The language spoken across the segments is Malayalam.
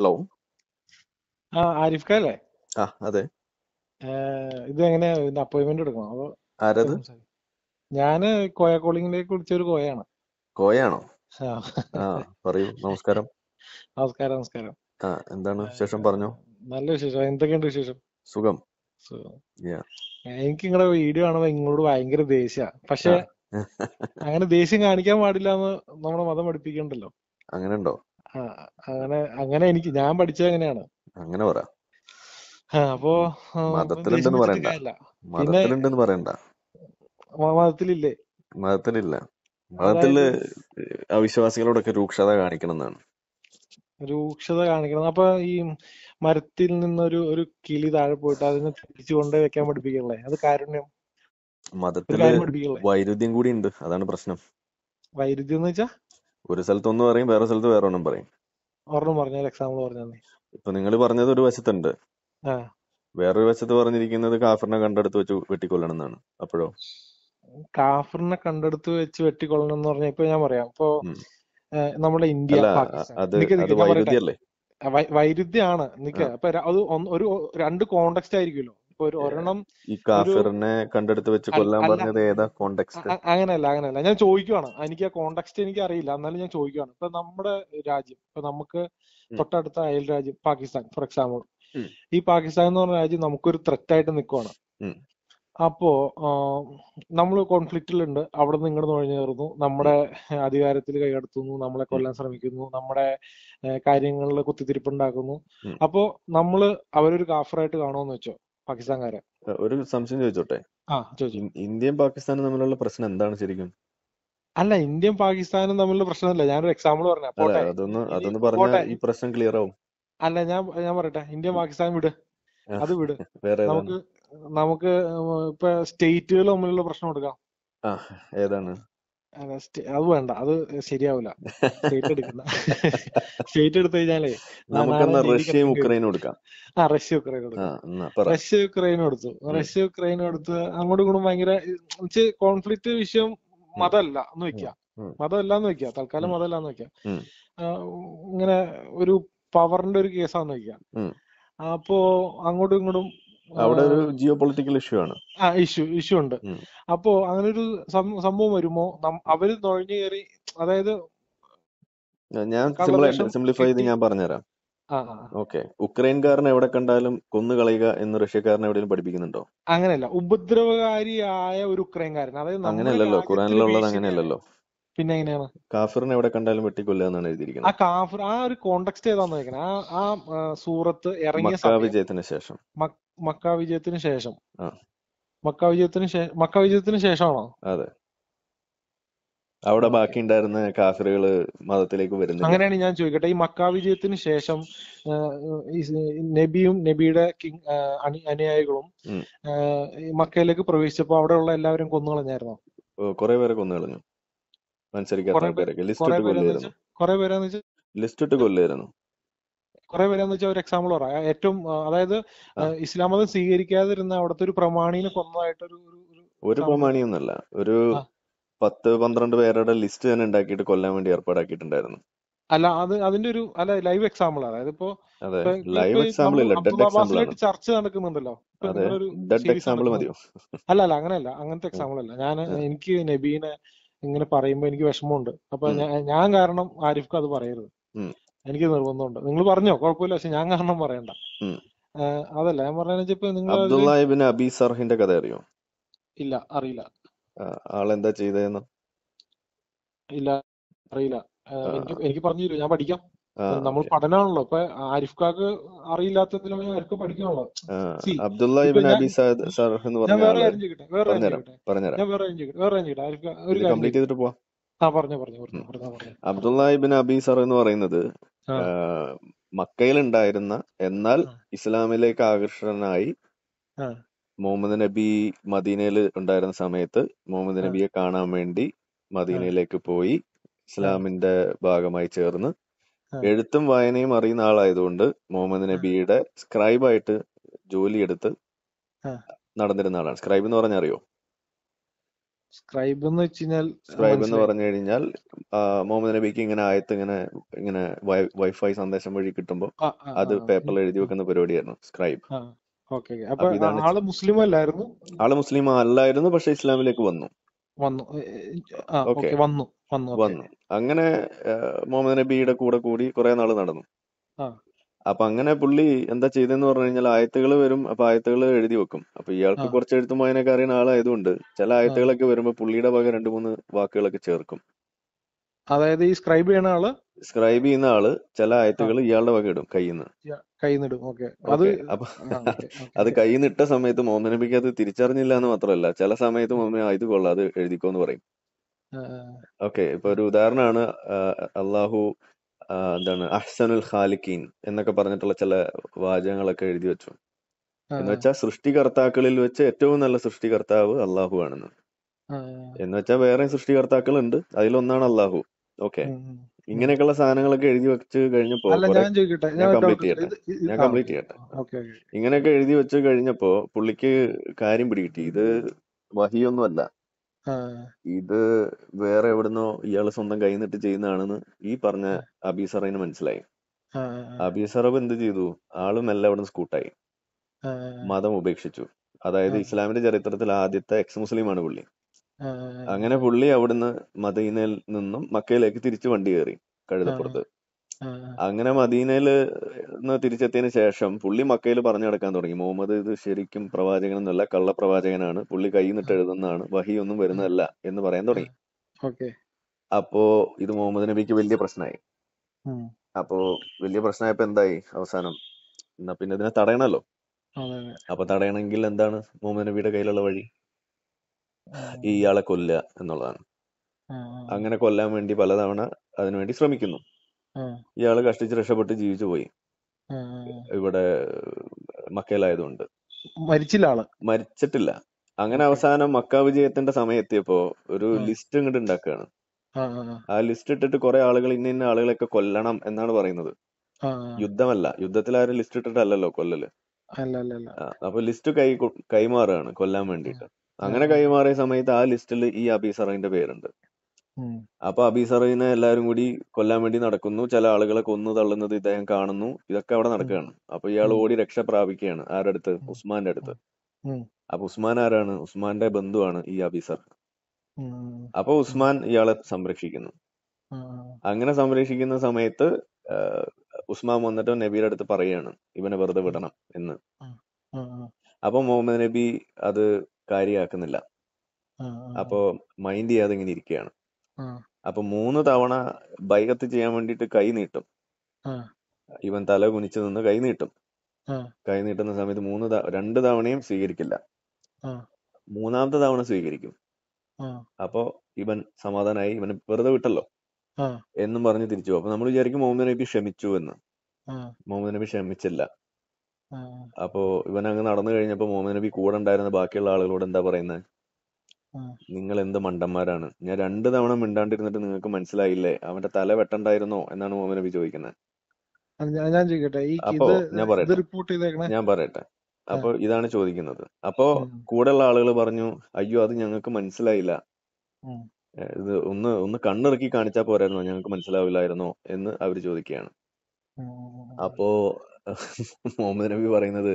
ഹലോ ആ ആരിഫ് ഖാൻ അല്ലേ ആ അതെ ഇത് എങ്ങനെ അപ്പോയിന്റ്മെന്റ് എടുക്കണോ അതോ ആരത് ഞാന് കോയ കോളിംഗിലേക്ക് വിളിച്ചൊരു കോയാണ് കോയാണോ പറയൂ നമസ്കാരം നമസ്കാരം നമസ്കാരം എന്താണ് വിശേഷം പറഞ്ഞോ നല്ല വിശേഷം എന്തൊക്കെയുണ്ട് വിശേഷം സുഖം എനിക്ക് നിങ്ങളുടെ വീഡിയോ കാണുമ്പോ നിങ്ങളോട് ഭയങ്കര ദേഷ്യ പക്ഷെ അങ്ങനെ ദേഷ്യം കാണിക്കാൻ പാടില്ല എന്ന് നമ്മുടെ മതം പഠിപ്പിക്കണ്ടല്ലോ അങ്ങനെ ഉണ്ടോ അങ്ങനെ അങ്ങനെ എനിക്ക് ഞാൻ പഠിച്ചത് അങ്ങനെയാണ് അങ്ങനെ പറ അപ്പോ മതത്തിലുണ്ടെന്ന് പറയണ്ട മതത്തിലുണ്ടെന്ന് പറയണ്ട മതത്തിലില്ലേ മതത്തിലില്ല മതത്തില് അവിശ്വാസികളോടൊക്കെ രൂക്ഷത കാണിക്കണം എന്നാണ് രൂക്ഷത കാണിക്കണം അപ്പൊ ഈ മരത്തിൽ നിന്നൊരു ഒരു കിളി താഴെ പോയിട്ട് അതിനെ തിരിച്ചു കൊണ്ട് വെക്കാൻ പഠിപ്പിക്കണല്ലേ അത് കാരുണ്യം മതത്തിൽ വൈരുദ്ധ്യം കൂടി ഉണ്ട് അതാണ് പ്രശ്നം വൈരുദ്ധ്യം എന്ന് വെച്ചാ ഒരു സ്ഥലത്ത് ഒന്ന് പറയും വേറെ സ്ഥലത്ത് വേറെ ഒന്നും പറയും ഒരെണ്ണം പറഞ്ഞാൽ എക്സാമ്പിൾ പറഞ്ഞാൽ ഇപ്പൊ നിങ്ങൾ പറഞ്ഞത് ഒരു വശത്തുണ്ട് വേറൊരു വശത്ത് പറഞ്ഞിരിക്കുന്നത് കാഫറിനെ കണ്ടെടുത്ത് വെച്ച് വെട്ടിക്കൊള്ളണം എന്നാണ് അപ്പോഴോ കാഫറിനെ കണ്ടെടുത്ത് വെച്ച് വെട്ടിക്കൊള്ളണം എന്ന് പറഞ്ഞ ഇപ്പൊ ഞാൻ പറയാം ഇപ്പൊ നമ്മുടെ ഇന്ത്യ പാകിസ്ഥാൻ വൈരുദ്ധ്യമാണ് നിക്ക അപ്പൊ അത് ഒരു രണ്ട് കോണ്ടെക്സ്റ്റ് ആയിരിക്കുമല്ലോ ഇപ്പൊ ഒരു ഒരെണ്ണം ഈ കാഫിറിനെ കണ്ടെടുത്ത് വെച്ച് കൊല്ലാൻ പറഞ്ഞത് ഏതാ കോണ്ടെക്സ്റ്റ് അങ്ങനെയല്ല അങ്ങനെയല്ല ഞാൻ ചോദിക്കുവാണ് എനിക്ക് ആ കോണ്ടെക്സ്റ്റ് എനിക്ക് അറിയില്ല എന്നാലും ഞാൻ ചോദിക്കുവാണ് ഇപ്പൊ നമ്മുടെ രാജ്യം ഇപ്പൊ നമുക്ക് തൊട്ടടുത്ത അയൽ രാജ്യം പാകിസ്ഥാൻ ഫോർ എക്സാമ്പിൾ ഈ പാകിസ്ഥാൻ എന്ന് പറഞ്ഞ രാജ്യം നമുക്കൊരു ത്രെറ്റ് ആയിട്ട് നിൽക്കുവാണ് അപ്പോ നമ്മൾ കോൺഫ്ലിക്റ്റിലുണ്ട് അവിടെ നിന്ന് ഇങ്ങോട്ട് കയറുന്നു നമ്മുടെ അധികാരത്തിൽ കൈകടത്തുന്നു നമ്മളെ കൊല്ലാൻ ശ്രമിക്കുന്നു നമ്മുടെ കാര്യങ്ങളിൽ കുത്തിത്തിരിപ്പുണ്ടാക്കുന്നു അപ്പോ നമ്മള് അവരൊരു കാഫറായിട്ട് കാണുമെന്ന് വെച്ചോ പാകിസ്ഥാൻകാര് ഒരു സംശയം ചോദിച്ചോട്ടെ ആ ചോദിച്ചു ഇന്ത്യയും പാകിസ്ഥാനും തമ്മിലുള്ള പ്രശ്നം എന്താണ് ശരിക്കും അല്ല ഇന്ത്യയും പാകിസ്ഥാനും തമ്മിലുള്ള പ്രശ്നമല്ല ഞാനൊരു എക്സാമ്പിൾ പറഞ്ഞു ഈ പ്രശ്നം ക്ലിയർ ആവും അല്ല ഞാൻ ഞാൻ പറയട്ടെ ഇന്ത്യ പാകിസ്ഥാൻ വിട് അത് വിട് നമുക്ക് നമുക്ക് ഇപ്പൊ സ്റ്റേറ്റുകൾ തമ്മിലുള്ള പ്രശ്നം എടുക്കാം ഏതാണ് അത് വേണ്ട അത് ശരിയാവൂല സ്റ്റേറ്റ് എടുക്കണ്ട സ്റ്റേറ്റ് എടുത്തു കഴിഞ്ഞാലേ നാ- നാളെ റഷ്യയും കമ്മീഷൻ എടുക്കാം ആ റഷ്യ യുക്രൈൻ ആ റഷ്യ യുക്രൈൻ എടുത്തു ഉം, റഷ്യ യുക്രൈനും എടുത്ത് അങ്ങോട്ടും ഇങ്ങോട്ടും ഭയങ്കര കോൺഫ്ലിക്റ്റ് വിഷയം മതമല്ല എന്ന് ഉം, മതമല്ല എന്ന് വെക്കുക തൽക്കാലം മതമല്ല എന്ന് വെക്കുക ഇങ്ങനെ ഒരു പവറിന്റെ ഒരു കേസാന്ന് വെക്കുക ഉം, അപ്പോ അങ്ങോട്ടും ഇങ്ങോട്ടും അവിടെ ഒരു ജിയോ പൊളിറ്റിക്കൽ ഇഷ്യൂ ആണ് ആ ഇഷ്യൂ ഇഷ്യൂ ഉണ്ട് അപ്പോ അങ്ങനെ ഒരു സംഭവം വരുമോ അവര് നുഴഞ്ഞു കയറി അതായത് ഞാൻ സിംപ്ലിഫൈ ചെയ്ത് ഞാൻ പറഞ്ഞുതരാം ഓക്കെ ഉക്രൈൻകാരനെ എവിടെ കണ്ടാലും കൊന്നു കളയുക എന്ന് റഷ്യക്കാരനെ എവിടെയും പഠിപ്പിക്കുന്നുണ്ടോ അങ്ങനെയല്ല ഉപദ്രവകാരിയായ ഒരു ഉക്രൈൻകാരൻ അതായത് അങ്ങനെയല്ലല്ലോ ഖുറാനിലുള്ളത് അങ്ങനെയല്ലല്ലോ പിന്നെ എങ്ങനെയാണ് കാഫിറിനെ എവിടെ കണ്ടാലും വെട്ടിക്കൊല്ലുക എന്നാണ് എഴുതിയിരിക്കുന്നത് ആ കാഫിർ ആ ഒരു കോണ്ടെക്സ്റ്റ് ഏതാന്ന് വെക്കണേ ആ ആ സൂറത്ത് ഇറങ്ങിയ മക്ക വിജയത്തിന് ശേഷം മക്ക വിജയത്തിന് ശേഷം മക്ക വിജയത്തിന് ശേഷം മക്ക വിജയത്തിന് ശേഷമാണോ അതെ അവിടെ ബാക്കി ഉണ്ടായിരുന്ന കാഫിറുകള് മതത്തിലേക്ക് വരുന്നത് അങ്ങനെയാണ് ഞാൻ ചോദിക്കട്ടെ ഈ മക്ക വിജയത്തിന് ശേഷം നബിയും നബിയുടെ കിങ് അനുയായികളും മക്കയിലേക്ക് പ്രവേശിച്ചപ്പോ അവിടെയുള്ള എല്ലാവരും കൊന്നു കളഞ്ഞായിരുന്നോ കുറെ പേരെ കൊന്നു കളഞ്ഞു കുറെ പേരെന്ന് വെച്ചാൽ ഒരു എക്സാമ്പിൾ പറയാം ഏറ്റവും അതായത് ഇസ്ലാം മതം സ്വീകരിക്കാതിരുന്ന അവിടുത്തെ ഒരു പ്രമാണിനെ കൊന്നതായിട്ടൊരു ഒരു ഒരു പ്രമാണിയൊന്നല്ല ഒരു പത്ത് പന്ത്രണ്ട് പേരുടെ ലിസ്റ്റ് തന്നെ ഉണ്ടാക്കിയിട്ട് കൊല്ലാൻ വേണ്ടി ഏർപ്പാടാക്കിയിട്ടുണ്ടായിരുന്നു അല്ല അത് അതിന്റെ ഒരു അല്ല ലൈവ് എക്സാമ്പിൾ അതായത് ഇപ്പോ ലൈവ് എക്സാമ്പിൾ എക്സാമ്പിൾ ആണ് ചർച്ച നടക്കുന്നുണ്ടല്ലോ അല്ല അല്ല അങ്ങനെയല്ല അങ്ങനത്തെ എക്സാമ്പിൾ അല്ല ഞാൻ എനിക്ക് നബീനെ ഇങ്ങനെ പറയുമ്പോൾ എനിക്ക് വിഷമമുണ്ട് അപ്പൊ ഞാൻ കാരണം ആരിഫ്ക്ക് അത് പറയരുത് എനിക്ക് നിർബന്ധമുണ്ട് നിങ്ങൾ പറഞ്ഞോ കുഴപ്പമില്ല പക്ഷെ ഞാൻ കാരണം പറയണ്ട അതല്ല ഞാൻ പറഞ്ഞ നിങ്ങൾ സർഹിന്റെ കഥ അറിയോ ഇല്ല അറിയില്ല ആളെന്താ ചെയ്തതെന്ന് ഇല്ല അറിയില്ല എനിക്ക് പറഞ്ഞു പറഞ്ഞു ഞാൻ പഠിക്കാം നമ്മൾ പഠനമാണല്ലോ ഇപ്പൊ ആരിഫ് കാക്ക് അറിയില്ലാത്തതിലും ആർക്ക് പഠിക്കാണല്ലോ അബ്ദുള്ള അബി സാർ എന്ന് ഞാൻ വേറെ കാര്യം ചെയ്യട്ടെ വേറെ കാര്യം ചെയ്യട്ടെ ഞാൻ വേറെ കാര്യം വേറെ കാര്യം ആരിഫ് ഒരു കംപ്ലീറ്റ് ചെയ്തിട്ട് പോവാം അബ്ദുള്ള ഇബിൻ അബി സർ എന്ന് പറയുന്നത് മക്കയിൽ ഉണ്ടായിരുന്ന എന്നാൽ ഇസ്ലാമിലേക്ക് ആകർഷണനായി മുഹമ്മദ് നബി മദീനയിൽ ഉണ്ടായിരുന്ന സമയത്ത് മുഹമ്മദ് നബിയെ കാണാൻ വേണ്ടി മദീനയിലേക്ക് പോയി ഇസ്ലാമിന്റെ ഭാഗമായി ചേർന്ന് എഴുത്തും വായനയും അറിയുന്ന ആളായതുകൊണ്ട് മുഹമ്മദ് നബിയുടെ സ്ക്രൈബായിട്ട് ജോലിയെടുത്ത് നടന്നിരുന്ന ആളാണ് സ്ക്രൈബ് എന്ന് പറഞ്ഞാൽ അറിയോ സ്ക്രൈബ് എന്ന് വെച്ചുകഴിഞ്ഞാൽ സ്ക്രൈബ് എന്ന് പറഞ്ഞു കഴിഞ്ഞാൽ മുഹമ്മദ് നബിക്ക് ഇങ്ങനെ ആയത്ത് ഇങ്ങനെ ഇങ്ങനെ വൈഫൈ സന്ദേശം വഴി കിട്ടുമ്പോൾ അത് പേപ്പറിൽ എഴുതി വെക്കുന്ന പരിപാടിയായിരുന്നു സ്ക്രൈബ് ആള് മുസ്ലിം അല്ലായിരുന്നു പക്ഷെ ഇസ്ലാമിലേക്ക് വന്നു വന്നു വന്നു വന്നു വന്നു അങ്ങനെ മുഹമ്മദ് നബിയുടെ കൂടെ കൂടി കുറെ നാൾ നടന്നു അപ്പൊ അങ്ങനെ പുള്ളി എന്താ ചെയ്തെന്ന് പറഞ്ഞു കഴിഞ്ഞാൽ ആയത്തുകൾ വരും അപ്പൊ ആയത്തുകൾ എഴുതി വെക്കും അപ്പൊ ഇയാൾക്ക് കുറച്ച് എഴുത്തും വായനയൊക്കെ അറിയുന്ന ആളായതുകൊണ്ട് ചില ആയത്തുകളൊക്കെ വരുമ്പോ പുള്ളിയുടെ വക രണ്ട് മൂന്ന് വാക്കുകളൊക്കെ ചേർക്കും അതായത് ഈ സ്ക്രൈബ് ചെയ്യണ ആള് സ്ക്രൈബ് ചെയ്യുന്ന ആള് ചില ആയത്തുകൾ ഇയാളുടെ വക ഇടും കയ്യിന്ന് അത് അപ്പൊ അത് കയ്യിന്ന് ഇട്ട സമയത്ത് മോഹൻ നബിക്ക് അത് തിരിച്ചറിഞ്ഞില്ല എന്ന് മാത്രമല്ല ചില സമയത്ത് മോമ ആയത് കൊള്ളാം അത് എഴുതിക്കോന്ന് പറയും ഓക്കെ ഇപ്പൊ ഒരു ഉദാഹരണമാണ് അള്ളാഹു എന്താണ് അഹ്സനുൽ ഖാലിഖീൻ എന്നൊക്കെ പറഞ്ഞിട്ടുള്ള ചില വാചകങ്ങളൊക്കെ എഴുതി വെച്ചു എന്ന് വെച്ചാൽ സൃഷ്ടികർത്താക്കളിൽ വെച്ച് ഏറ്റവും നല്ല സൃഷ്ടികർത്താവ് അള്ളാഹു ആണെന്ന് എന്ന് വെച്ചാൽ വേറെ സൃഷ്ടികർത്താക്കൾ ഉണ്ട് അതിലൊന്നാണ് അള്ളാഹു ഓക്കെ ഇങ്ങനെയൊക്കെയുള്ള സാധനങ്ങളൊക്കെ എഴുതി വെച്ച് കഴിഞ്ഞപ്പോ ഞാൻ കംപ്ലീറ്റ് ചെയ്യട്ടെ ഞാൻ കംപ്ലീറ്റ് ചെയ്യട്ടെ ഇങ്ങനെയൊക്കെ എഴുതി വെച്ച് കഴിഞ്ഞപ്പോ പുള്ളിക്ക് കാര്യം പിടികിട്ടി ഇത് വഹിയൊന്നുമല്ല ഇത് വേറെ എവിടുന്നോ ഇയാള് സ്വന്തം കൈ നിട്ട് ചെയ്യുന്നതാണെന്ന് ഈ പറഞ്ഞ അബീസറിന് മനസ്സിലായി അബീസറബ് എന്ത് ചെയ്തു ആള് മെല്ലെ അവിടുന്ന് സ്കൂട്ടായി മതം ഉപേക്ഷിച്ചു അതായത് ഇസ്ലാമിന്റെ ചരിത്രത്തിൽ ആദ്യത്തെ എക്സ് മുസ്ലിം ആണ് പുള്ളി അങ്ങനെ പുള്ളി അവിടുന്ന് മദീനയിൽ നിന്നും മക്കയിലേക്ക് തിരിച്ചു വണ്ടി കയറി കഴുതപ്പുറത്ത് അങ്ങനെ മദീനയില് തിരിച്ചെത്തിയതിന് ശേഷം പുള്ളി മക്കയിൽ പറഞ്ഞു നടക്കാൻ തുടങ്ങി മുഹമ്മദ് ഇത് ശരിക്കും പ്രവാചകൻ എന്നല്ല കള്ളപ്രവാചകനാണ് പുള്ളി കൈ നിട്ട് എഴുതുന്നതാണ് വഹി ഒന്നും വരുന്നതല്ല എന്ന് പറയാൻ തുടങ്ങി അപ്പോ ഇത് മുഹമ്മദ് നബിക്ക് വലിയ പ്രശ്നമായി അപ്പോ വലിയ പ്രശ്നമായപ്പോ എന്തായി അവസാനം എന്നാ പിന്നെ ഇതിനെ തടയണല്ലോ അപ്പൊ തടയണമെങ്കിൽ എന്താണ് മുഹമ്മദ് നബിയുടെ കയ്യിലുള്ള വഴി ഇയാളെ കൊല്ലുക എന്നുള്ളതാണ് അങ്ങനെ കൊല്ലാൻ വേണ്ടി പലതവണ അതിനുവേണ്ടി ശ്രമിക്കുന്നു ഇയാള് കഷ്ടിച്ച് രക്ഷപ്പെട്ട് ജീവിച്ചു പോയി ഇവിടെ മക്കയിലായതുകൊണ്ട് മരിച്ചില്ല ആള് മരിച്ചിട്ടില്ല അങ്ങനെ അവസാനം മക്ക വിജയത്തിന്റെ സമയത്തിയപ്പോ ഒരു ലിസ്റ്റ് ഇങ്ങോട്ട് ഉണ്ടാക്കുകയാണ് ആ ലിസ്റ്റ് ഇട്ടിട്ട് കൊറേ ആളുകൾ ഇന്ന ഇന്ന ആളുകളൊക്കെ കൊല്ലണം എന്നാണ് പറയുന്നത് യുദ്ധമല്ല യുദ്ധത്തിൽ ആരും ലിസ്റ്റ് ഇട്ടിട്ടല്ലല്ലോ കൊല്ലല് അപ്പൊ ലിസ്റ്റ് കൈ കൈമാറുകയാണ് കൊല്ലാൻ വേണ്ടിയിട്ട് അങ്ങനെ കൈമാറിയ സമയത്ത് ആ ലിസ്റ്റിൽ ഈ അബീസറിന്റെ പേരുണ്ട് അപ്പൊ അബീസറിനെ എല്ലാരും കൂടി കൊല്ലാൻ വേണ്ടി നടക്കുന്നു ചില ആളുകളെ കൊന്നു തള്ളുന്നത് ഇദ്ദേഹം കാണുന്നു ഇതൊക്കെ അവിടെ നടക്കുകയാണ് അപ്പൊ ഇയാൾ ഓടി രക്ഷ പ്രാപിക്കുകയാണ് ആരുടെ അടുത്ത് ഉസ്മാന്റെ അടുത്ത് അപ്പൊ ഉസ്മാൻ ആരാണ് ഉസ്മാന്റെ ബന്ധുവാണ് ഈ അബീസർ അപ്പൊ ഉസ്മാൻ ഇയാളെ സംരക്ഷിക്കുന്നു അങ്ങനെ സംരക്ഷിക്കുന്ന സമയത്ത് ഉസ്മാൻ വന്നിട്ട് നബിയുടെ അടുത്ത് പറയാണ് ഇവനെ വെറുതെ വിടണം എന്ന് അപ്പൊ മുഹമ്മദ് നബി അത് കാര്യമാക്കുന്നില്ല അപ്പോ മൈൻഡ് ചെയ്യാതെ ഇങ്ങനെ ഇരിക്കുകയാണ് അപ്പൊ മൂന്ന് തവണ ബൈഹത്ത് ചെയ്യാൻ വേണ്ടിട്ട് കൈ നീട്ടും ഇവൻ തല കുനിച്ചു നിന്ന് കൈ നീട്ടും കൈ നീട്ടുന്ന സമയത്ത് മൂന്ന് രണ്ട് തവണയും സ്വീകരിക്കില്ല മൂന്നാമത്തെ തവണ സ്വീകരിക്കും അപ്പോ ഇവൻ സമാധാനായി ഇവന് വെറുതെ വിട്ടല്ലോ എന്നും പറഞ്ഞ് തിരിച്ചു അപ്പൊ നമ്മൾ വിചാരിക്കും മുഹമ്മദ് നബി ക്ഷമിച്ചു എന്ന് മുഹമ്മദ് നബി ക്ഷമിച്ചില്ല അപ്പോ ഇവൻ അങ്ങ് നടന്നു കഴിഞ്ഞപ്പോ മുഹമ്മദ് നബി കൂടെ ഉണ്ടായിരുന്ന ബാക്കിയുള്ള ആളുകളോട് എന്താ പറയുന്നത് നിങ്ങൾ എന്ത് മണ്ടന്മാരാണ് ഞാൻ രണ്ട് തവണ മിണ്ടാണ്ടിരുന്നിട്ട് നിങ്ങൾക്ക് മനസ്സിലായില്ലേ അവന്റെ തല വെട്ടണ്ടായിരുന്നോ എന്നാണ് മുഹമ്മദ് നബി ചോദിക്കുന്നത് ഞാൻ അപ്പോ ഞാൻ പറയട്ടെ ഞാൻ പറയട്ടെ അപ്പൊ ഇതാണ് ചോദിക്കുന്നത് അപ്പോ കൂടെയുള്ള ആളുകൾ പറഞ്ഞു അയ്യോ അത് ഞങ്ങൾക്ക് മനസ്സിലായില്ല ഇത് ഒന്ന് ഒന്ന് കണ്ണിറക്കി കാണിച്ചാൽ പോരായിരുന്നോ ഞങ്ങൾക്ക് മനസ്സിലാവില്ലായിരുന്നോ എന്ന് അവർ ചോദിക്കുകയാണ് അപ്പോ മുഹമ്മദ് നബി പറയുന്നത്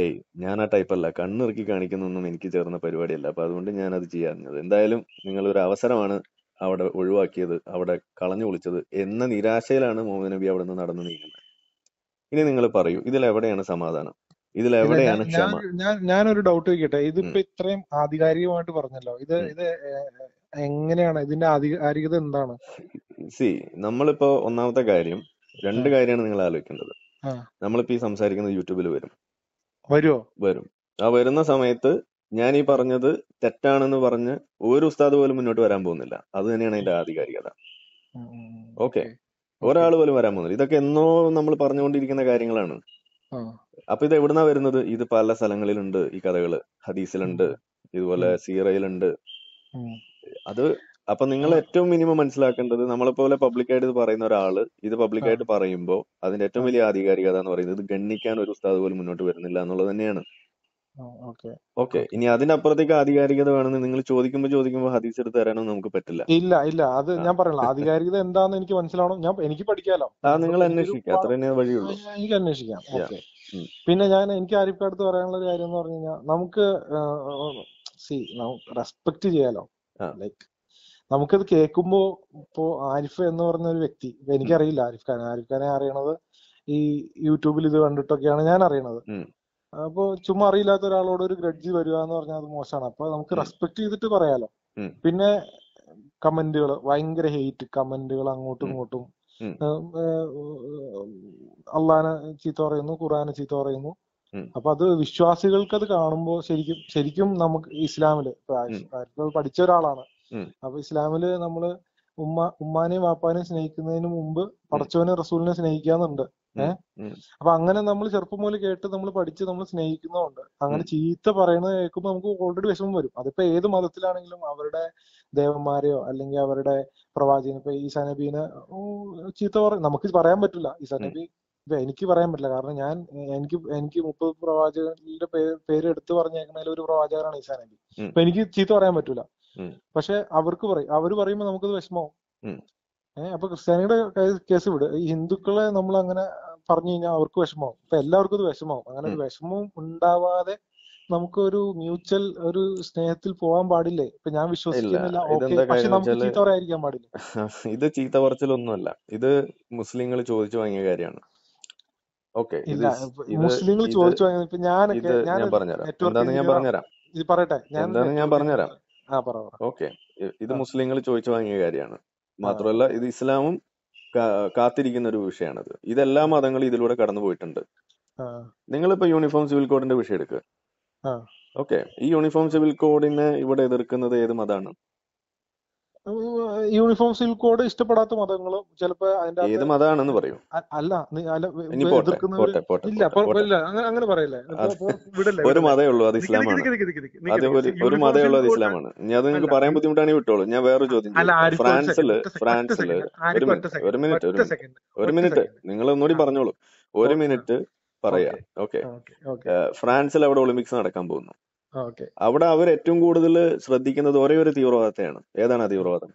ഏയ് ഞാൻ ആ ടൈപ്പല്ല കണ്ണിറുക്കി കാണിക്കുന്നൊന്നും എനിക്ക് ചേർന്ന പരിപാടിയല്ല അപ്പൊ അതുകൊണ്ട് ഞാൻ അത് ചെയ്യാഞ്ഞത്. എന്തായാലും നിങ്ങൾ ഒരു അവസരമാണ് അവിടെ ഒഴിവാക്കിയത് അവിടെ കളഞ്ഞു കുളിച്ചത് എന്ന നിരാശയിലാണ് മുഹമ്മദ് നബി അവിടെ നിന്ന് നടന്നു നീങ്ങുന്നത് ഇനി നിങ്ങൾ പറയൂ എവിടെയാണ് സമാധാനം എവിടെയാണ് ക്ഷമ ഞാൻ ഞാനൊരു ഡൗട്ട് ചോദിക്കട്ടെ ഇതിപ്പോ ഇത്രയും ആധികാരികമായിട്ട് പറഞ്ഞല്ലോ ഇത് ഇത് എങ്ങനെയാണ് ഇതിന്റെ ആധികാരികത എന്താണ് സി നമ്മളിപ്പോ ഒന്നാമത്തെ കാര്യം രണ്ട് കാര്യമാണ് നിങ്ങൾ ആലോചിക്കേണ്ടത് നമ്മളിപ്പോ ഈ സംസാരിക്കുന്ന യൂട്യൂബിൽ വരും വരുമോ വരും ആ വരുന്ന സമയത്ത് ഞാൻ ഈ പറഞ്ഞത് തെറ്റാണെന്ന് പറഞ്ഞ് ഒരു ഉസ്താദ് പോലും മുന്നോട്ട് വരാൻ പോകുന്നില്ല അത് തന്നെയാണ് അതിന്റെ ആധികാരികത ഓക്കെ ഒരാൾ പോലും വരാൻ പോകുന്നില്ല ഇതൊക്കെ എന്നോ നമ്മൾ പറഞ്ഞുകൊണ്ടിരിക്കുന്ന കാര്യങ്ങളാണ് അപ്പൊ ഇത് എവിടുന്നാ വരുന്നത് ഇത് പല സ്ഥലങ്ങളിലുണ്ട് ഈ കഥകള് ഹദീസിലുണ്ട് ഇതുപോലെ സീറയിലുണ്ട് അത് അപ്പൊ നിങ്ങൾ ഏറ്റവും മിനിമം മനസ്സിലാക്കേണ്ടത് നമ്മളെ പോലെ പബ്ലിക്കായിട്ട് ഇത് പറയുന്ന ഒരാള് ഇത് പബ്ലിക്കായിട്ട് പറയുമ്പോൾ അതിന്റെ ഏറ്റവും വലിയ ആധികാരികത എന്ന് പറയുന്നത് ഇത് ഗണ്ണിക്കാൻ ഒരു ഉസ്താദ് പോലും മുന്നോട്ട് വരുന്നില്ല എന്നുള്ളത് തന്നെയാണ് ഓക്കെ ഇനി അപ്പുറത്തേക്ക് ആധികാരികത വേണമെന്ന് നിങ്ങൾ ചോദിക്കുമ്പോൾ ചോദിക്കുമ്പോൾ ഹദീസ് എടുത്ത് തരാനും നമുക്ക് പറ്റില്ല ഇല്ല ഇല്ല അത് ഞാൻ പറയണ ആധികാരികത എന്താന്ന് എനിക്ക് മനസ്സിലാവണം ഞാൻ എനിക്ക് പഠിക്കാലോ ആ നിങ്ങൾ അന്വേഷിക്കാം അത്ര തന്നെ വഴിയുള്ളൂ എനിക്ക് അന്വേഷിക്കാം പിന്നെ ഞാൻ എനിക്ക് അടുത്ത് പറയാനുള്ള ഒരു കാര്യം എന്ന് പറഞ്ഞു കഴിഞ്ഞാൽ നമുക്ക് സി റെസ്പെക്ട് ചെയ്യാലോ ലൈക്ക് നമുക്കത് കേൾക്കുമ്പോ ഇപ്പോ ആരിഫ് എന്ന് പറഞ്ഞ ഒരു വ്യക്തി എനിക്കറിയില്ല ആരിഫ് ഖാൻ ആരിഫ് ഖാനെ അറിയണത് ഈ യൂട്യൂബിൽ ഇത് കണ്ടിട്ടൊക്കെയാണ് ഞാൻ അറിയണത് അപ്പോ ചുമ്മാ അറിയില്ലാത്ത ഒരാളോട് ഒരു ഗ്രഡ്ജ് വരിക എന്ന് പറഞ്ഞാൽ അത് മോശമാണ് അപ്പൊ നമുക്ക് റെസ്പെക്ട് ചെയ്തിട്ട് പറയാലോ പിന്നെ കമന്റുകൾ ഭയങ്കര ഹെയ്റ്റ് കമന്റുകൾ അങ്ങോട്ടും ഇങ്ങോട്ടും അള്ളാനെ ചീത്ത പറയുന്നു ഖുറാന ചീത്ത പറയുന്നു അപ്പൊ അത് വിശ്വാസികൾക്ക് അത് കാണുമ്പോൾ ശരിക്കും ശരിക്കും നമുക്ക് ഇസ്ലാമില് പഠിച്ച ഒരാളാണ് അപ്പൊ ഇസ്ലാമില് നമ്മള് ഉമ്മ ഉമ്മാനെയും വാപ്പാനെയും സ്നേഹിക്കുന്നതിന് മുമ്പ് പടച്ചോനെ റസൂലിനെ സ്നേഹിക്കാന്നുണ്ട് ഏഹ് അപ്പൊ അങ്ങനെ നമ്മൾ ചെറുപ്പം മുതൽ കേട്ട് നമ്മൾ പഠിച്ച് നമ്മൾ സ്നേഹിക്കുന്നതുകൊണ്ട് അങ്ങനെ ചീത്ത പറയുന്നത് കേൾക്കുമ്പോൾ നമുക്ക് ഓൾറെഡി വിഷമം വരും അതിപ്പോ ഏത് മതത്തിലാണെങ്കിലും അവരുടെ ദേവന്മാരെയോ അല്ലെങ്കിൽ അവരുടെ പ്രവാചകനെ ഇപ്പൊ ഈസാ നബീനെ ചീത്ത പറയും നമുക്ക് പറയാൻ പറ്റില്ല ഈസാ നബി എനിക്ക് പറയാൻ പറ്റില്ല കാരണം ഞാൻ എനിക്ക് എനിക്ക് മുപ്പത് പ്രവാചകന്റെ പേര് പേര് എടുത്ത് പറഞ്ഞേക്കുന്നതിൽ ഒരു പ്രവാചകനാണ് ഈസാ നബി അപ്പൊ എനിക്ക് ചീത്ത പറയാൻ പറ്റൂല പക്ഷെ അവർക്ക് പറയും അവര് പറയുമ്പോൾ നമുക്കത് വിഷമാവും ഏഹ് അപ്പൊ ക്രിസ്ത്യാനിയുടെ കേസ് വിട് ഈ ഹിന്ദുക്കളെ നമ്മൾ അങ്ങനെ പറഞ്ഞു കഴിഞ്ഞാൽ അവർക്ക് വിഷമാവും അപ്പൊ എല്ലാവർക്കും അത് വിഷമാവും അങ്ങനെ ഒരു വിഷമവും ഉണ്ടാവാതെ നമുക്കൊരു മ്യൂച്വൽ ഒരു സ്നേഹത്തിൽ പോകാൻ പാടില്ലേ ഇപ്പൊ ഞാൻ വിശ്വസിക്കുന്നില്ല ഓക്കെ ചീത്ത പറയാതിരിക്കാൻ പാടില്ല ഇത് ചീത്ത പറച്ചിലൊന്നുമല്ല ഇത് മുസ്ലിങ്ങൾ ചോദിച്ചു വാങ്ങിയ കാര്യമാണ് ഓക്കെ മുസ്ലിങ്ങൾ ചോദിച്ചു വാങ്ങിയത് ഇപ്പൊ ഞാനൊക്കെ ഞാൻ പറഞ്ഞുതരാം ഞാൻ പറഞ്ഞുതരാം ഇത് പറയട്ടെ ഞാൻ ഞാൻ പറഞ്ഞുതരാം ഓക്കെ ഇത് മുസ്ലിങ്ങൾ ചോദിച്ചു വാങ്ങിയ കാര്യമാണ് മാത്രമല്ല ഇത് ഇസ്ലാമും കാത്തിരിക്കുന്ന ഒരു വിഷയമാണത് ഇതെല്ലാ മതങ്ങളും ഇതിലൂടെ കടന്നു പോയിട്ടുണ്ട് നിങ്ങളിപ്പോ യൂണിഫോം സിവിൽ കോഡിന്റെ വിഷയം എടുക്കുക ഓക്കെ ഈ യൂണിഫോം സിവിൽ കോഡിനെ ഇവിടെ എതിർക്കുന്നത് ഏത് മതമാണ് യൂണിഫോം സിവിൽ കോഡ് ഇഷ്ടപ്പെടാത്ത മതങ്ങളും ചിലപ്പോ അതിന്റെ ഏത് മതമാണെന്ന് പറയൂ അല്ല അങ്ങനെ പറയല്ലേ ഒരു മതേ ഉള്ളൂ അത് ഇസ്ലാമാണ് ഒരു മതേ ഉള്ളൂ അത് ഇസ്ലാമാണ് ഞാൻ അത് നിങ്ങൾക്ക് പറയാൻ ബുദ്ധിമുട്ടാണ് വിട്ടോളൂ ഞാൻ വേറെ ചോദ്യം ഫ്രാൻസില് ഫ്രാൻസില് ഒരു മിനിറ്റ് ഒരു മിനിറ്റ് ഒരു മിനിറ്റ് നിങ്ങൾ ഒന്നുകൂടി പറഞ്ഞോളൂ ഒരു മിനിറ്റ് പറയാ ഓക്കെ ഫ്രാൻസിൽ അവിടെ ഒളിമ്പിക്സ് നടക്കാൻ പോകുന്നു അവിടെ അവർ ഏറ്റവും കൂടുതൽ ശ്രദ്ധിക്കുന്നത് ഒരേ ഒരു തീവ്രവാദത്തെയാണ് ഏതാണ് ആ തീവ്രവാദം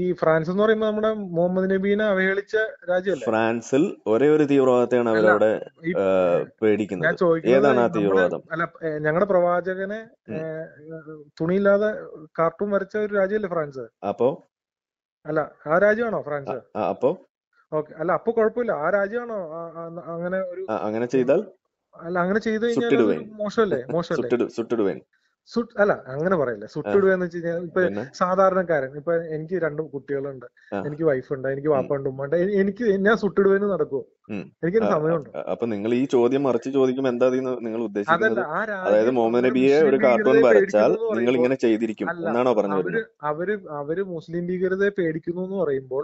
ഈ ഫ്രാൻസ് എന്ന് പറയുമ്പോൾ നമ്മുടെ മുഹമ്മദ് നബീനെ അവഹേളിച്ച രാജ്യമല്ലേ ഫ്രാൻസിൽ ഒരേ ഒരു തീവ്രവാദത്തെയാണ് അവരവിടെ പേടിക്കുന്നത് ഏതാണ് ആ തീവ്രവാദം അല്ല ഞങ്ങളുടെ പ്രവാചകനെ തുണിയില്ലാതെ കാർട്ടൂൺ വരച്ച ഒരു രാജ്യമല്ലേ ഫ്രാൻസ് അപ്പോ അല്ല ആ രാജ്യമാണോ ഫ്രാൻസ് അപ്പോ ഓക്കെ അല്ല അപ്പൊ കുഴപ്പമില്ല ആ രാജ്യമാണോ അങ്ങനെ ഒരു അങ്ങനെ ചെയ്താൽ അല്ല അങ്ങനെ ചെയ്തു കഴിഞ്ഞാൽ മോശമല്ലേ മോശമല്ലേ അല്ല അങ്ങനെ പറയല്ലേ സുട്ടിടുക എന്ന് വെച്ച് കഴിഞ്ഞാൽ ഇപ്പൊ സാധാരണക്കാരൻ ഇപ്പൊ എനിക്ക് രണ്ട് കുട്ടികളുണ്ട് എനിക്ക് വൈഫുണ്ട് എനിക്ക് വാപ്പ ഉമ്മ ഉമ്മണ്ട് എനിക്ക് ഞാൻ സുട്ടിടുവേന്ന് നടക്കുമോ എനിക്ക് സമയമുണ്ട് അപ്പൊ നിങ്ങൾ ഈ ചോദ്യം മറിച്ച് ചോദിക്കുമ്പോൾ എന്താ നിങ്ങൾ ഉദ്ദേശിക്കുന്നത് അതായത് മുഹമ്മദ് നബിയെ ഒരു കാർട്ടൂൺ വരച്ചാൽ നിങ്ങൾ ഇങ്ങനെ ചെയ്തിരിക്കും എന്നാണോ പറഞ്ഞത് അവര് അവര് മുസ്ലിം ഭീകരതയെ പേടിക്കുന്നു എന്ന് പറയുമ്പോൾ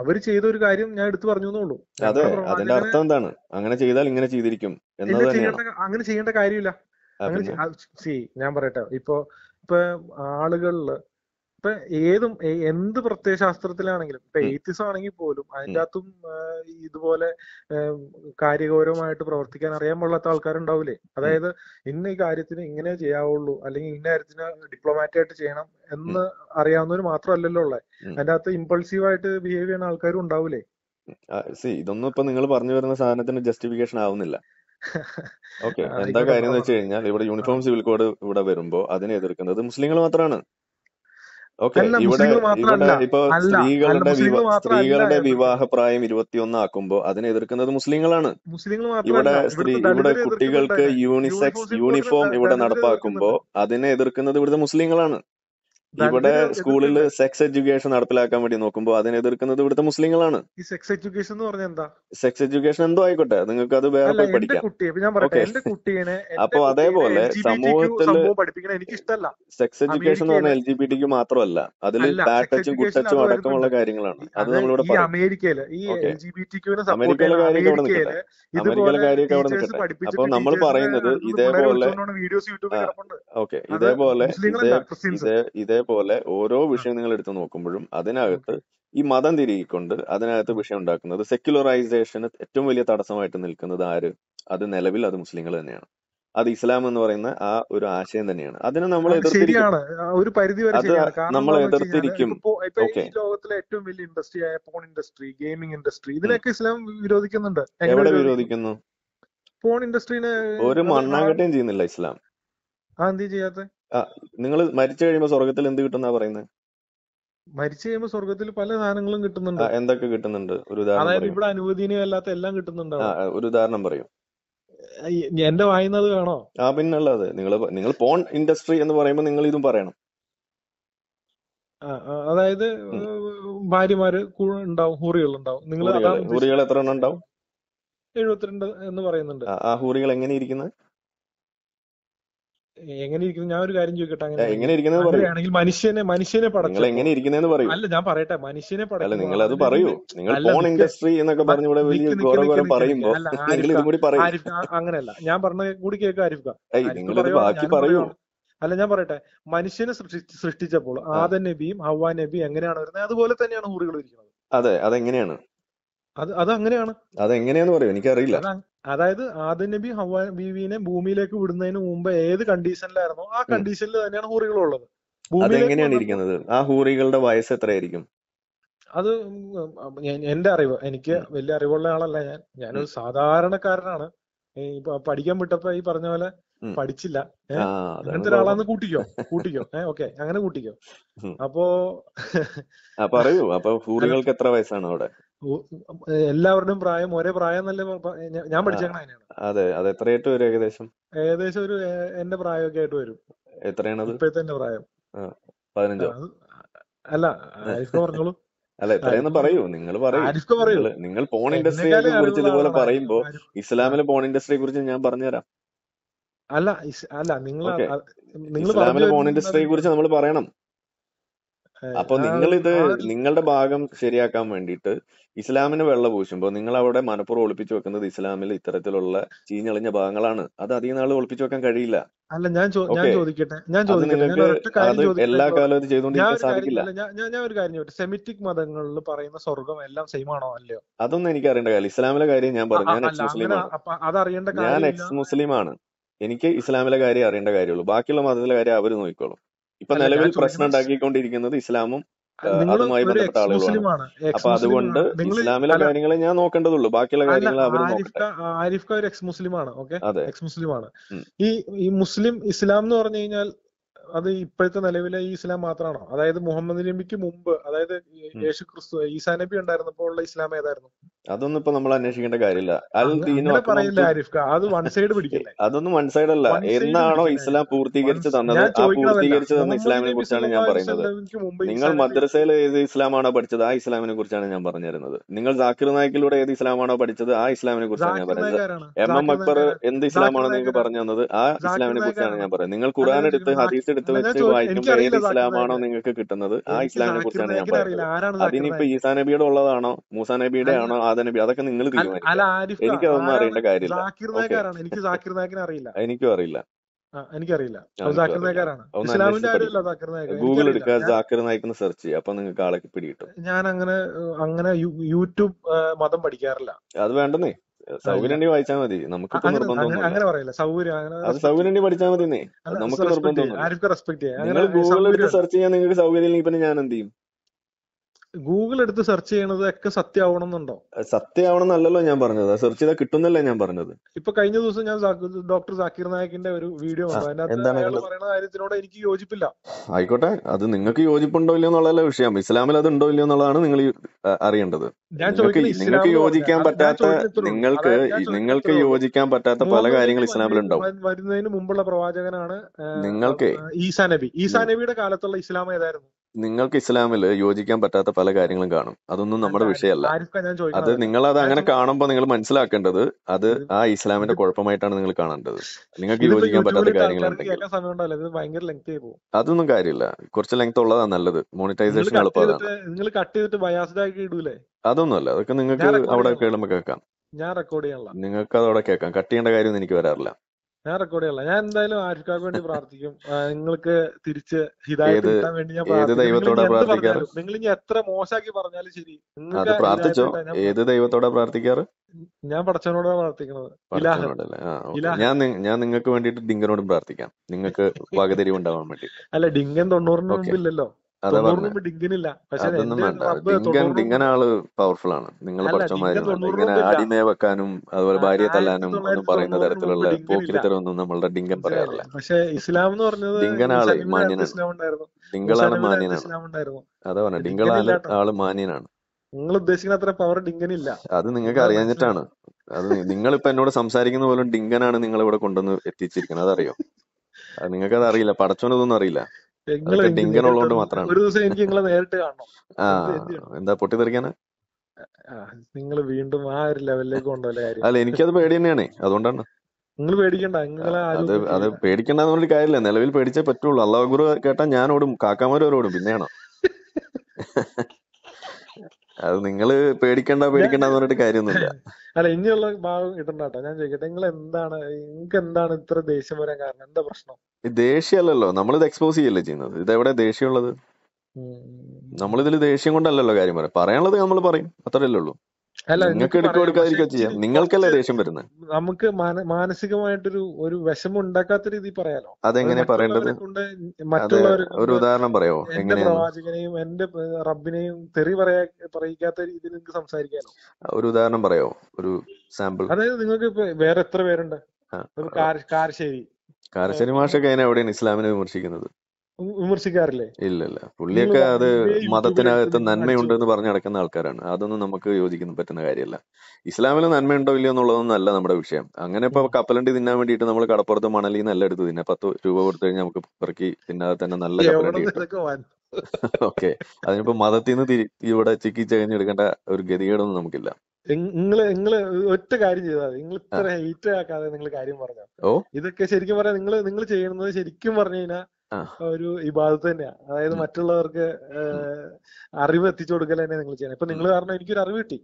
അവര് ചെയ്ത ഒരു കാര്യം ഞാൻ എടുത്തു പറഞ്ഞു എന്നുള്ളൂ അതെ അതിന്റെ അർത്ഥം എന്താണ് അങ്ങനെ ചെയ്താൽ ഇങ്ങനെ ചെയ്തിരിക്കും അങ്ങനെ ചെയ്യേണ്ട കാര്യമില്ല സി ഞാൻ പറയട്ടെ ഇപ്പൊ ഇപ്പൊ ആളുകളില് ഇപ്പൊ ഏതും എന്ത് പ്രത്യയശാസ്ത്രത്തിലാണെങ്കിലും ഇപ്പൊ എയ്ത്തിസം ആണെങ്കിൽ പോലും അതിന്റെ അകത്തും ഇതുപോലെ കാര്യഗൗരവമായിട്ട് പ്രവർത്തിക്കാൻ അറിയാൻ പാടില്ലാത്ത ആൾക്കാരുണ്ടാവൂലേ അതായത് ഇന്ന ഈ കാര്യത്തിന് ഇങ്ങനെ ചെയ്യാവുള്ളൂ അല്ലെങ്കിൽ ഇന്ന കാര്യത്തിന് ഡിപ്ലോമാറ്റിക് ആയിട്ട് ചെയ്യണം എന്ന് അറിയാവുന്നവര് മാത്രമല്ലല്ലോ ഉള്ളത് അതിന്റെ അകത്ത് ആയിട്ട് ബിഹേവ് ചെയ്യുന്ന ആൾക്കാരും ഉണ്ടാവൂലേ ഇതൊന്നും ഇപ്പൊ നിങ്ങൾ പറഞ്ഞു വരുന്ന സാധനത്തിന് ജസ്റ്റിഫിക്കേഷൻ ആവുന്നില്ല ഓക്കെ എന്താ കാര്യം എന്ന് വെച്ച് കഴിഞ്ഞാൽ ഇവിടെ യൂണിഫോം സിവിൽ കോഡ് ഇവിടെ വരുമ്പോ അതിനെ എതിർക്കുന്നത് മുസ്ലിങ്ങൾ മാത്രമാണ് ഓക്കെ ഇവിടെ ഇവിടെ ഇപ്പൊ സ്ത്രീകളുടെ സ്ത്രീകളുടെ പ്രായം ഇരുപത്തിയൊന്ന് ആക്കുമ്പോ അതിനെ എതിർക്കുന്നത് മുസ്ലിങ്ങളാണ് ഇവിടെ സ്ത്രീ ഇവിടെ കുട്ടികൾക്ക് യൂണിസെക്സ് യൂണിഫോം ഇവിടെ നടപ്പാക്കുമ്പോ അതിനെ എതിർക്കുന്നത് ഇവിടുത്തെ മുസ്ലിങ്ങളാണ് ഇവിടെ സ്കൂളിൽ സെക്സ് എഡ്യൂക്കേഷൻ നടപ്പിലാക്കാൻ വേണ്ടി നോക്കുമ്പോൾ അതിനെ എതിർക്കുന്നത് ഇവിടുത്തെ മുസ്ലിങ്ങളാണ് ഈ സെക്സ് എഡ്യൂക്കേഷൻ എന്ന് പറഞ്ഞാൽ എന്താ സെക്സ് എഡ്യൂക്കേഷൻ എന്തോ ആയിക്കോട്ടെ നിങ്ങൾക്ക് അത് വേറെ പോയി പഠിക്കാം ഞാൻ അപ്പൊ അതേപോലെ സമൂഹത്തിൽ എനിക്ക് ഇഷ്ടമല്ല സെക്സ് എഡ്യൂക്കേഷൻ എന്ന് പറഞ്ഞാൽ എൽ ജി ബി ടിക്ക് മാത്രമല്ല അതിൽ ബാഡ് ടച്ചും ഗുഡ് ടച്ചും അടക്കമുള്ള കാര്യങ്ങളാണ് അത് നമ്മളിവിടെ ഈ അമേരിക്കയിലെ ഈ അമേരിക്കയിലെ കാര്യമൊക്കെ അവിടെ നിൽക്കട്ടെ അമേരിക്കയിലെ കാര്യമൊക്കെ അവിടെ നിൽക്കട്ടെ അപ്പൊ നമ്മൾ പറയുന്നത് ഇതേപോലെ ഓക്കെ ഇതേപോലെ ഇതേ അതേപോലെ ഓരോ വിഷയം നിങ്ങൾ എടുത്തു നോക്കുമ്പോഴും അതിനകത്ത് ഈ മതം തിരികൊണ്ട് അതിനകത്ത് വിഷയം ഉണ്ടാക്കുന്നത് സെക്യുലറൈസേഷന് ഏറ്റവും വലിയ തടസ്സമായിട്ട് നിൽക്കുന്നത് ആര് അത് നിലവിൽ അത് മുസ്ലിങ്ങൾ തന്നെയാണ് അത് ഇസ്ലാം എന്ന് പറയുന്ന ആ ഒരു ആശയം തന്നെയാണ് അതിനെ നമ്മൾ ശരിയാണ് ഒരു പരിധി വരെ നമ്മൾ എതിർത്തിരിക്കും ലോകത്തിലെ ഏറ്റവും വലിയ ഇൻഡസ്ട്രി ആയ ഫോൺ ഇൻഡസ്ട്രി ഗെയിമിംഗ് ഇൻഡസ്ട്രി ഇതിനൊക്കെ ഇസ്ലാം വിരോധിക്കുന്നുണ്ട് എവിടെ വിരോധിക്കുന്നു ഫോൺ ഇൻഡസ്ട്രീനെ ഒരു മണ്ണാങ്കട്ടയും ചെയ്യുന്നില്ല ഇസ്ലാം ആ എന്തി ചെയ്യാത്ത നിങ്ങൾ മരിച്ചു കഴിയുമ്പോൾ സ്വർഗത്തിൽ എന്ത് കിട്ടുന്നാ പറയുന്നത് മരിച്ചു കഴിയുമ്പോൾ സ്വർഗത്തിൽ പല സാധനങ്ങളും കിട്ടുന്നുണ്ട് എന്തൊക്കെ കിട്ടുന്നുണ്ട് ഒരു ഉദാഹരണം അതായത് ഇവിടെ അല്ലാത്ത എല്ലാം കിട്ടുന്നുണ്ട് ഒരു ഉദാഹരണം പറയും എന്റെ വായുന്നത് വേണോ ആ പിന്നുള്ളത് നിങ്ങൾ നിങ്ങൾ പോൺ ഇൻഡസ്ട്രി എന്ന് പറയുമ്പോൾ നിങ്ങൾ ഇതും പറയണം അതായത് ഭാര്യമാര് ഉണ്ടാവും ഹൂറികൾ ഉണ്ടാവും നിങ്ങൾ ഹൂറികൾ എത്ര എണ്ണം ഉണ്ടാവും എഴുപത്തിരണ്ട് എന്ന് പറയുന്നുണ്ട് ആ ഹൂറികൾ എങ്ങനെ ഇരിക്കുന്നത് എങ്ങനെ ഇരിക്കുന്നു ഞാൻ ഒരു കാര്യം ചോദിക്കട്ടെ അങ്ങനെ എങ്ങനെ ഇരിക്കുന്നത് പറയും മനുഷ്യനെ മനുഷ്യനെ പടച്ചു എങ്ങനെ ഇരിക്കുന്നതെന്ന് പറയും അല്ല ഞാൻ പറയട്ടെ മനുഷ്യനെ പടച്ചു നിങ്ങൾ അത് പറയൂ നിങ്ങൾ ഫോൺ ഇൻഡസ്ട്രി എന്നൊക്കെ പറഞ്ഞു ഇവിടെ വലിയ ഘോരം പറയുമ്പോ നിങ്ങൾ ഇതും കൂടി പറയും അങ്ങനെയല്ല ഞാൻ പറഞ്ഞ കൂടി കേൾക്കുക ആരിഫ്ക നിങ്ങൾ ബാക്കി പറയൂ അല്ല ഞാൻ പറയട്ടെ മനുഷ്യനെ സൃഷ്ടിച്ചപ്പോൾ ആദൻ നബിയും ഹവാ നബിയും എങ്ങനെയാണ് വരുന്നത് അതുപോലെ തന്നെയാണ് ഹൂറികൾ ഇരിക്കുന്നത് അതെ അതെങ്ങനെയാണ് അത് അത് അങ്ങനെയാണ് അതെങ്ങനെയാന്ന് പറയും എനിക്കറിയില്ല അതായത് ആദ്യ നബി ഹവ ബീവിനെ ഭൂമിയിലേക്ക് വിടുന്നതിന് മുമ്പ് ഏത് കണ്ടീഷനിലായിരുന്നു ആ കണ്ടീഷനിൽ തന്നെയാണ് ഹൂറികളുള്ളത് അതെങ്ങനെയാണ് ഇരിക്കുന്നത് ആ ഹൂറികളുടെ വയസ്സ് എത്രയായിരിക്കും അത് എന്റെ അറിവ് എനിക്ക് വലിയ അറിവുള്ള ആളല്ല ഞാൻ ഞാനൊരു സാധാരണക്കാരനാണ് പഠിക്കാൻ വിട്ടപ്പോ ഈ പറഞ്ഞ പോലെ പഠിച്ചില്ല അങ്ങനത്തെ ഒരാളാന്ന് കൂട്ടിക്കോ കൂട്ടിക്കോ ഓക്കെ അങ്ങനെ കൂട്ടിക്കോ അപ്പോ പറയൂ അപ്പൊ ഹൂറികൾക്ക് എത്ര വയസ്സാണ് അവിടെ എല്ലാവരുടെയും പ്രായം ഒരേ പ്രായം നല്ല ഞാൻ പഠിച്ചേക്കണ അതെ അതെ എത്രയായിട്ട് വരും ഏകദേശം ഏകദേശം ഒരു എന്റെ പ്രായമൊക്കെ ആയിട്ട് വരും എത്രയാണത് ഇപ്പോഴത്തെ എന്റെ പ്രായം പതിനഞ്ചോ അല്ല ആരിഫ് പറഞ്ഞോളൂ അല്ല എത്രയെന്ന് പറയൂ നിങ്ങൾ പറയൂ നിങ്ങൾ പോൺ ഇൻഡസ്ട്രിയെ കുറിച്ച് ഇതുപോലെ പറയുമ്പോ ഇസ്ലാമിലെ പോൺ ഇൻഡസ്ട്രിയെ കുറിച്ച് ഞാൻ പറഞ്ഞുതരാം അല്ല അല്ല നിങ്ങൾ ഇസ്ലാമിലെ പോൺ ഇൻഡസ്ട്രിയെ കുറിച്ച് നമ്മൾ പറയണം അപ്പൊ ഇത് നിങ്ങളുടെ ഭാഗം ശരിയാക്കാൻ വേണ്ടിയിട്ട് ഇസ്ലാമിന് വെള്ള പൂശുമ്പോൾ നിങ്ങൾ അവിടെ മനപ്പുറം ഒളിപ്പിച്ചു വെക്കുന്നത് ഇസ്ലാമിൽ ഇത്തരത്തിലുള്ള ചീഞ്ഞളിഞ്ഞ ഭാഗങ്ങളാണ് അത് അധികം നാൾ ഒളിപ്പിച്ചു വെക്കാൻ കഴിയില്ല അല്ല ഞാൻ ഞാൻ ചോദിക്കട്ടെ ഞാൻ ചോദിക്കട്ടെ എല്ലാ കാലവും ഇത് ചെയ്തുകൊണ്ടിരിക്കാൻ സാധിക്കില്ല ഞാൻ ഒരു കാര്യം സെമിറ്റിക് മതങ്ങളിൽ പറയുന്ന സ്വർഗം എല്ലാം സെയിം ആണോ അല്ലയോ അതൊന്നും എനിക്ക് അറിയേണ്ട കാര്യം ഇസ്ലാമിലെ കാര്യം ഞാൻ പറഞ്ഞു ഞാൻ എക്സ് മുസ്ലിമാണ് ഞാൻ എക്സ് മുസ്ലിമാണ് എനിക്ക് ഇസ്ലാമിലെ കാര്യം അറിയേണ്ട കാര്യമുള്ളൂ ബാക്കിയുള്ള മതത്തിലെ കാര്യം അവർ നോക്കിക്കോളും ഇപ്പൊ നിലവിൽ പ്രശ്നം ഉണ്ടാക്കിക്കൊണ്ടിരിക്കുന്നത് ഇസ്ലാമും അതുമായി ബന്ധപ്പെട്ട ആളുകളാണ് അപ്പൊ അതുകൊണ്ട് ഇസ്ലാമിലെ കാര്യങ്ങളെ ഞാൻ നോക്കേണ്ടതുള്ളൂ ബാക്കിയുള്ള കാര്യങ്ങൾ അവർ ആരിഫ് ഖാൻ ഒരു എക്സ് മുസ്ലിമാണ് ഓക്കെ എക്സ് മുസ്ലിമാണ് ഈ ഈ മുസ്ലിം ഇസ്ലാം എന്ന് പറഞ്ഞു കഴിഞ്ഞാൽ അത് ഇപ്പോഴത്തെ നിലവിലെ ഈ ഇസ്ലാം മാത്രമാണോ അതായത് മുഹമ്മദ് നബിക്ക് മുമ്പ് അതായത് യേശു ക്രിസ്തു ഈസാ നബി ഉണ്ടായിരുന്നപ്പോൾ ഉള്ള ഇസ്ലാം ഏതായിരുന്നു അതൊന്നും ഇപ്പൊ നമ്മൾ അന്വേഷിക്കേണ്ട കാര്യമില്ല അങ്ങനെ പറയില്ല ആരിഫ് അത് വൺ സൈഡ് പിടിക്കില്ല അതൊന്നും വൺ സൈഡ് അല്ല എന്നാണോ ഇസ്ലാം പൂർത്തീകരിച്ചു തന്നത് ആ പൂർത്തീകരിച്ചു തന്ന ഇസ്ലാമിനെ കുറിച്ചാണ് ഞാൻ പറയുന്നത് നിങ്ങൾ മദ്രസയിൽ ഏത് ഇസ്ലാമാണോ പഠിച്ചത് ആ ഇസ്ലാമിനെ കുറിച്ചാണ് ഞാൻ പറഞ്ഞിരുന്നത് നിങ്ങൾ ജാക്കിർ നായിക്കിലൂടെ ഏത് ഇസ്ലാമാണോ പഠിച്ചത് ആ ഇസ്ലാമിനെ കുറിച്ചാണ് ഞാൻ പറയുന്നത് എം എം അക്ബർ എന്ത് ഇസ്ലാമാണോ നിങ്ങൾക്ക് പറഞ്ഞു തന്നത് ആ ഇസ്ലാമിനെ കുറിച്ചാണ് ഞാൻ പറയുന്നത് നിങ്ങൾ ഖുറാൻ എടുത്ത് ഹദീസ് എടുത്ത് വെച്ച് വായിക്കുമ്പോൾ ഏത് ഇസ്ലാമാണോ നിങ്ങൾക്ക് കിട്ടുന്നത് ആ ഇസ്ലാമിനെ കുറിച്ചാണ് ഞാൻ പറയുന്നത് അതിനിപ്പോ ഈസാ നബിയുടെ ഉള്ളതാണോ മൂസാ നബിയുടെ ആണോ ആദ നബി അതൊക്കെ നിങ്ങൾ തീരുമാനിക്കും എനിക്ക് അതൊന്നും അറിയേണ്ട കാര്യമില്ല എനിക്കും അറിയില്ല എനിക്കറിയില്ല ഗൂഗിൾ എടുക്കുക ജാക്കിർ സെർച്ച് ചെയ്യുക അപ്പൊ നിങ്ങൾക്ക് ആളെ പിടികിട്ടും ഞാൻ അങ്ങനെ അങ്ങനെ യൂട്യൂബ് മതം പഠിക്കാറില്ല അത് വേണ്ടെന്നേ സൗകര്യണ്ടി വായിച്ചാൽ മതി നമുക്ക് അങ്ങനെ പറയില്ല സൗകര്യം അത് സൗകര്യണ്ടി പഠിച്ചാൽ മതി നമുക്ക് നിർബന്ധം നിങ്ങൾ ഗൂഗിളിൽ സെർച്ച് ചെയ്യാൻ നിങ്ങൾക്ക് സൗകര്യം ഇല്ലെങ്കിൽ പിന്നെ ഞാൻ എന്ത് ചെയ്യും ഗൂഗിൾ എടുത്ത് സെർച്ച് ചെയ്യണത് ഒക്കെ സത്യമാവണം എന്നുണ്ടോ സത്യമാവണം എന്നല്ലോ ഞാൻ പറഞ്ഞത് സെർച്ച് ചെയ്താൽ കിട്ടുന്നല്ലേ ഞാൻ പറഞ്ഞത് ഇപ്പൊ കഴിഞ്ഞ ദിവസം ഞാൻ ഡോക്ടർ സാക്കിർ നായക്കിന്റെ ഒരു വീഡിയോ കാര്യത്തിനോട് എനിക്ക് യോജിപ്പില്ല ആയിക്കോട്ടെ അത് നിങ്ങൾക്ക് യോജിപ്പുണ്ടോ ഇല്ലയോ എന്നുള്ളതല്ല വിഷയം ഇസ്ലാമിൽ അത് ഉണ്ടോ ഇല്ലയോ എന്നുള്ളതാണ് നിങ്ങൾ അറിയേണ്ടത് നിങ്ങൾക്ക് യോജിക്കാൻ പറ്റാത്ത നിങ്ങൾക്ക് നിങ്ങൾക്ക് യോജിക്കാൻ പറ്റാത്ത പല കാര്യങ്ങൾ ഇസ്ലാമിൽ ഉണ്ടാവും വരുന്നതിന് മുമ്പുള്ള പ്രവാചകനാണ് നിങ്ങൾക്ക് ഈസാ നബി ഈസാ നബിയുടെ കാലത്തുള്ള ഇസ്ലാം ഏതായിരുന്നു നിങ്ങൾക്ക് ഇസ്ലാമിൽ യോജിക്കാൻ പറ്റാത്ത പല കാര്യങ്ങളും കാണും അതൊന്നും നമ്മുടെ വിഷയമല്ല അത് നിങ്ങൾ അത് അങ്ങനെ കാണുമ്പോൾ നിങ്ങൾ മനസ്സിലാക്കേണ്ടത് അത് ആ ഇസ്ലാമിന്റെ കുഴപ്പമായിട്ടാണ് നിങ്ങൾ കാണേണ്ടത് നിങ്ങൾക്ക് യോജിക്കാൻ പറ്റാത്ത കാര്യങ്ങൾ അതൊന്നും കാര്യമില്ല കുറച്ച് ലെങ്ത് ഉള്ളതാ നല്ലത് മോണിറ്റൈസേഷൻ എളുപ്പമാണ് അതൊന്നുമല്ല അതൊക്കെ നിങ്ങൾക്ക് അവിടെ റെക്കോർഡ് കേൾക്കാം നിങ്ങൾക്ക് അവിടെ കേൾക്കാം കട്ട് ചെയ്യേണ്ട കാര്യമൊന്നും എനിക്ക് വരാറില്ല ഞാൻ റെക്കോർഡ് ചെയ്യില്ല ഞാൻ എന്തായാലും ആരിഫ്ക്കാക്ക് വേണ്ടി പ്രാർത്ഥിക്കും നിങ്ങൾക്ക് തിരിച്ച് ഹിതായത് കിട്ടാൻ വേണ്ടി ഞാൻ നിങ്ങൾ ഇനി എത്ര മോശാക്കി പറഞ്ഞാലും ശരി പ്രാർത്ഥിച്ചോ ഏത് ദൈവത്തോടെ പ്രാർത്ഥിക്കാറ് ഞാൻ പടച്ചവനോടാണ് പ്രാർത്ഥിക്കുന്നത് ഞാൻ ഞാൻ നിങ്ങൾക്ക് വേണ്ടിട്ട് ഡിങ്കനോടും പ്രാർത്ഥിക്കാം നിങ്ങൾക്ക് വകതിരിവുണ്ടാവാൻ വേണ്ടി അല്ല ഡിങ്കൻ തൊണ്ണൂറിന് മുമ്പില്ലല്ലോ ഡിങ്കനില്ല പക്ഷെ അതൊന്നും വേണ്ട ഡിങ്കൻ ഡിങ്കൻ ആള് പവർഫുൾ ആണ് നിങ്ങൾ പഠിച്ചമാര് ഇങ്ങനെ അടിമയെ വെക്കാനും അതുപോലെ ഭാര്യയെ തല്ലാനും പറയുന്ന തരത്തിലുള്ള പോക്കിരിത്തരമൊന്നും നമ്മളുടെ ഡിങ്കൻ പറയാറില്ല പക്ഷെ ഇസ്ലാം എന്ന് പറഞ്ഞത് ഡിങ്കൻ ആള് മാന്യനാണ് ഡിങ്കളാണ് മാന്യനാണ് അതാ പറഞ്ഞ ഡിങ്കളാണ് ആള് മാന്യനാണ് നിങ്ങൾ ഉദ്ദേശിക്കുന്ന അത്ര പവർ ഡിങ്കനില്ല അത് നിങ്ങൾക്ക് അറിയാഞ്ഞിട്ടാണ് അത് നിങ്ങൾ ഇപ്പൊ എന്നോട് സംസാരിക്കുന്ന പോലും ഡിങ്കനാണ് നിങ്ങൾ ഇവിടെ കൊണ്ടുവന്ന് എത്തിച്ചിരിക്കുന്നത് അതറിയോ നിങ്ങൾക്ക് അത് അറിയില്ല പടച്ചോനതൊന്നും അറിയില്ല ഡിങ്കനുള്ളതുകൊണ്ട് മാത്രമാണ് ഒരു ദിവസം എനിക്ക് നിങ്ങളെ നേരിട്ട് കാണണം എന്താ പൊട്ടി പൊട്ടിത്തെറിക്കാന് നിങ്ങൾ വീണ്ടും ആ ഒരു ലെവലിലേക്ക് കൊണ്ടുപോലെ കാര്യം അല്ല എനിക്കത് പേടി തന്നെയാണ് അതുകൊണ്ടാണ് നിങ്ങൾ പേടിക്കണ്ട നിങ്ങളെ അത് പേടിക്കണ്ടെന്ന് പറഞ്ഞൊരു കാര്യമില്ല നിലവിൽ പേടിച്ചേ പറ്റുള്ളൂ അള്ളാഹു ഗുരു കേട്ടാ ഞാൻ ഓടും കാക്കാമാരോടും പിന്നെയാണോ അത് നിങ്ങൾ പേടിക്കണ്ട പേടിക്കണ്ട പറഞ്ഞിട്ട് കാര്യമൊന്നുമില്ല അല്ല ഇനിയുള്ള ഭാഗം കിട്ടണ്ട കേട്ടോ ഞാൻ ചോദിക്കട്ടെ നിങ്ങൾ എന്താണ് നിങ്ങൾക്ക് എന്താണ് ഇത്ര ദേഷ്യം വരാൻ കാരണം എന്താ പ്രശ്നം ദേഷ്യമല്ലല്ലോ നമ്മളിത് എക്സ്പോസ് ചെയ്യല്ലേ ചെയ്യുന്നത് ഇത് എവിടെ ദേഷ്യമുള്ളത് നമ്മളിതില് ദേഷ്യം കൊണ്ടല്ലല്ലോ കാര്യം പറയാം പറയാനുള്ളത് നമ്മൾ പറയും അത്രയല്ലേ ഉള്ളൂ അല്ല നിങ്ങൾക്ക് നിങ്ങൾക്കല്ലേ ദേഷ്യം വരുന്നത് നമുക്ക് മാനസികമായിട്ടൊരു ഒരു വിഷമം ഉണ്ടാക്കാത്ത രീതിയിൽ പറയാലോ അതെങ്ങനെ പറയേണ്ടത് ഒരു ഉദാഹരണം പറയോ എങ്ങനെ പ്രവാചകനെയും എന്റെ റബ്ബിനെയും തെറി പറയാ പറയിക്കാത്ത രീതിയിൽ നിങ്ങൾക്ക് സംസാരിക്കാലോ ഒരു ഉദാഹരണം പറയോ ഒരു സാമ്പിൾ അതായത് നിങ്ങൾക്ക് ഇപ്പൊ വേറെ എത്ര പേരുണ്ട് കാരശ്ശേരി കാരശ്ശേരി മാഷൊക്കെ അതിനെ എവിടെയാണ് ഇസ്ലാമിനെ വിമർശിക്കുന്നത് വിമർശിക്കാറില്ലേ ഇല്ലല്ല പുള്ളിയൊക്കെ അത് മതത്തിനകത്ത് നന്മയുണ്ട് എന്ന് പറഞ്ഞു നടക്കുന്ന ആൾക്കാരാണ് അതൊന്നും നമുക്ക് യോജിക്കുന്ന പറ്റുന്ന കാര്യമല്ല ഇസ്ലാമിൽ നന്മയുണ്ടോ ഇല്ലയോ എന്നുള്ളതൊന്നും അല്ല നമ്മുടെ വിഷയം അങ്ങനെ ഇപ്പൊ കപ്പലണ്ടി തിന്നാൻ വേണ്ടിയിട്ട് നമ്മൾ കടപ്പുറത്ത് മണലിൽ നല്ല എടുത്ത് തിന്നെ പത്ത് രൂപ കൊടുത്തു കഴിഞ്ഞാൽ നമുക്ക് പെറുക്കി തിന്നാതെ തന്നെ നല്ല കപ്പലണ്ടി ഓക്കെ അതിനിപ്പോ മതത്തിൽ നിന്ന് ഇവിടെ ചിക്കി ചകഞ്ഞെടുക്കേണ്ട ഒരു ഗതികേടൊന്നും നമുക്കില്ല നിങ്ങള് നിങ്ങള് ഒറ്റ കാര്യം ചെയ്താൽ നിങ്ങൾ ഇത്ര ഹെയ്റ്റ് ആക്കാതെ നിങ്ങൾ കാര്യം പറഞ്ഞോ ഇതൊക്കെ ശരിക്കും പറഞ്ഞാൽ നിങ്ങൾ നിങ്ങൾ ചെയ്യുന്നത് ശരിക്കും പറഞ്ഞു കഴിഞ്ഞാൽ ഒരു ഇബാദത്ത് തന്നെയാണ് അതായത് മറ്റുള്ളവർക്ക് അറിവ് എത്തിച്ചു കൊടുക്കൽ തന്നെ നിങ്ങൾ ചെയ്യണം ഇപ്പൊ നിങ്ങൾ കാരണം എനിക്കൊരു അറിവ് കിട്ടി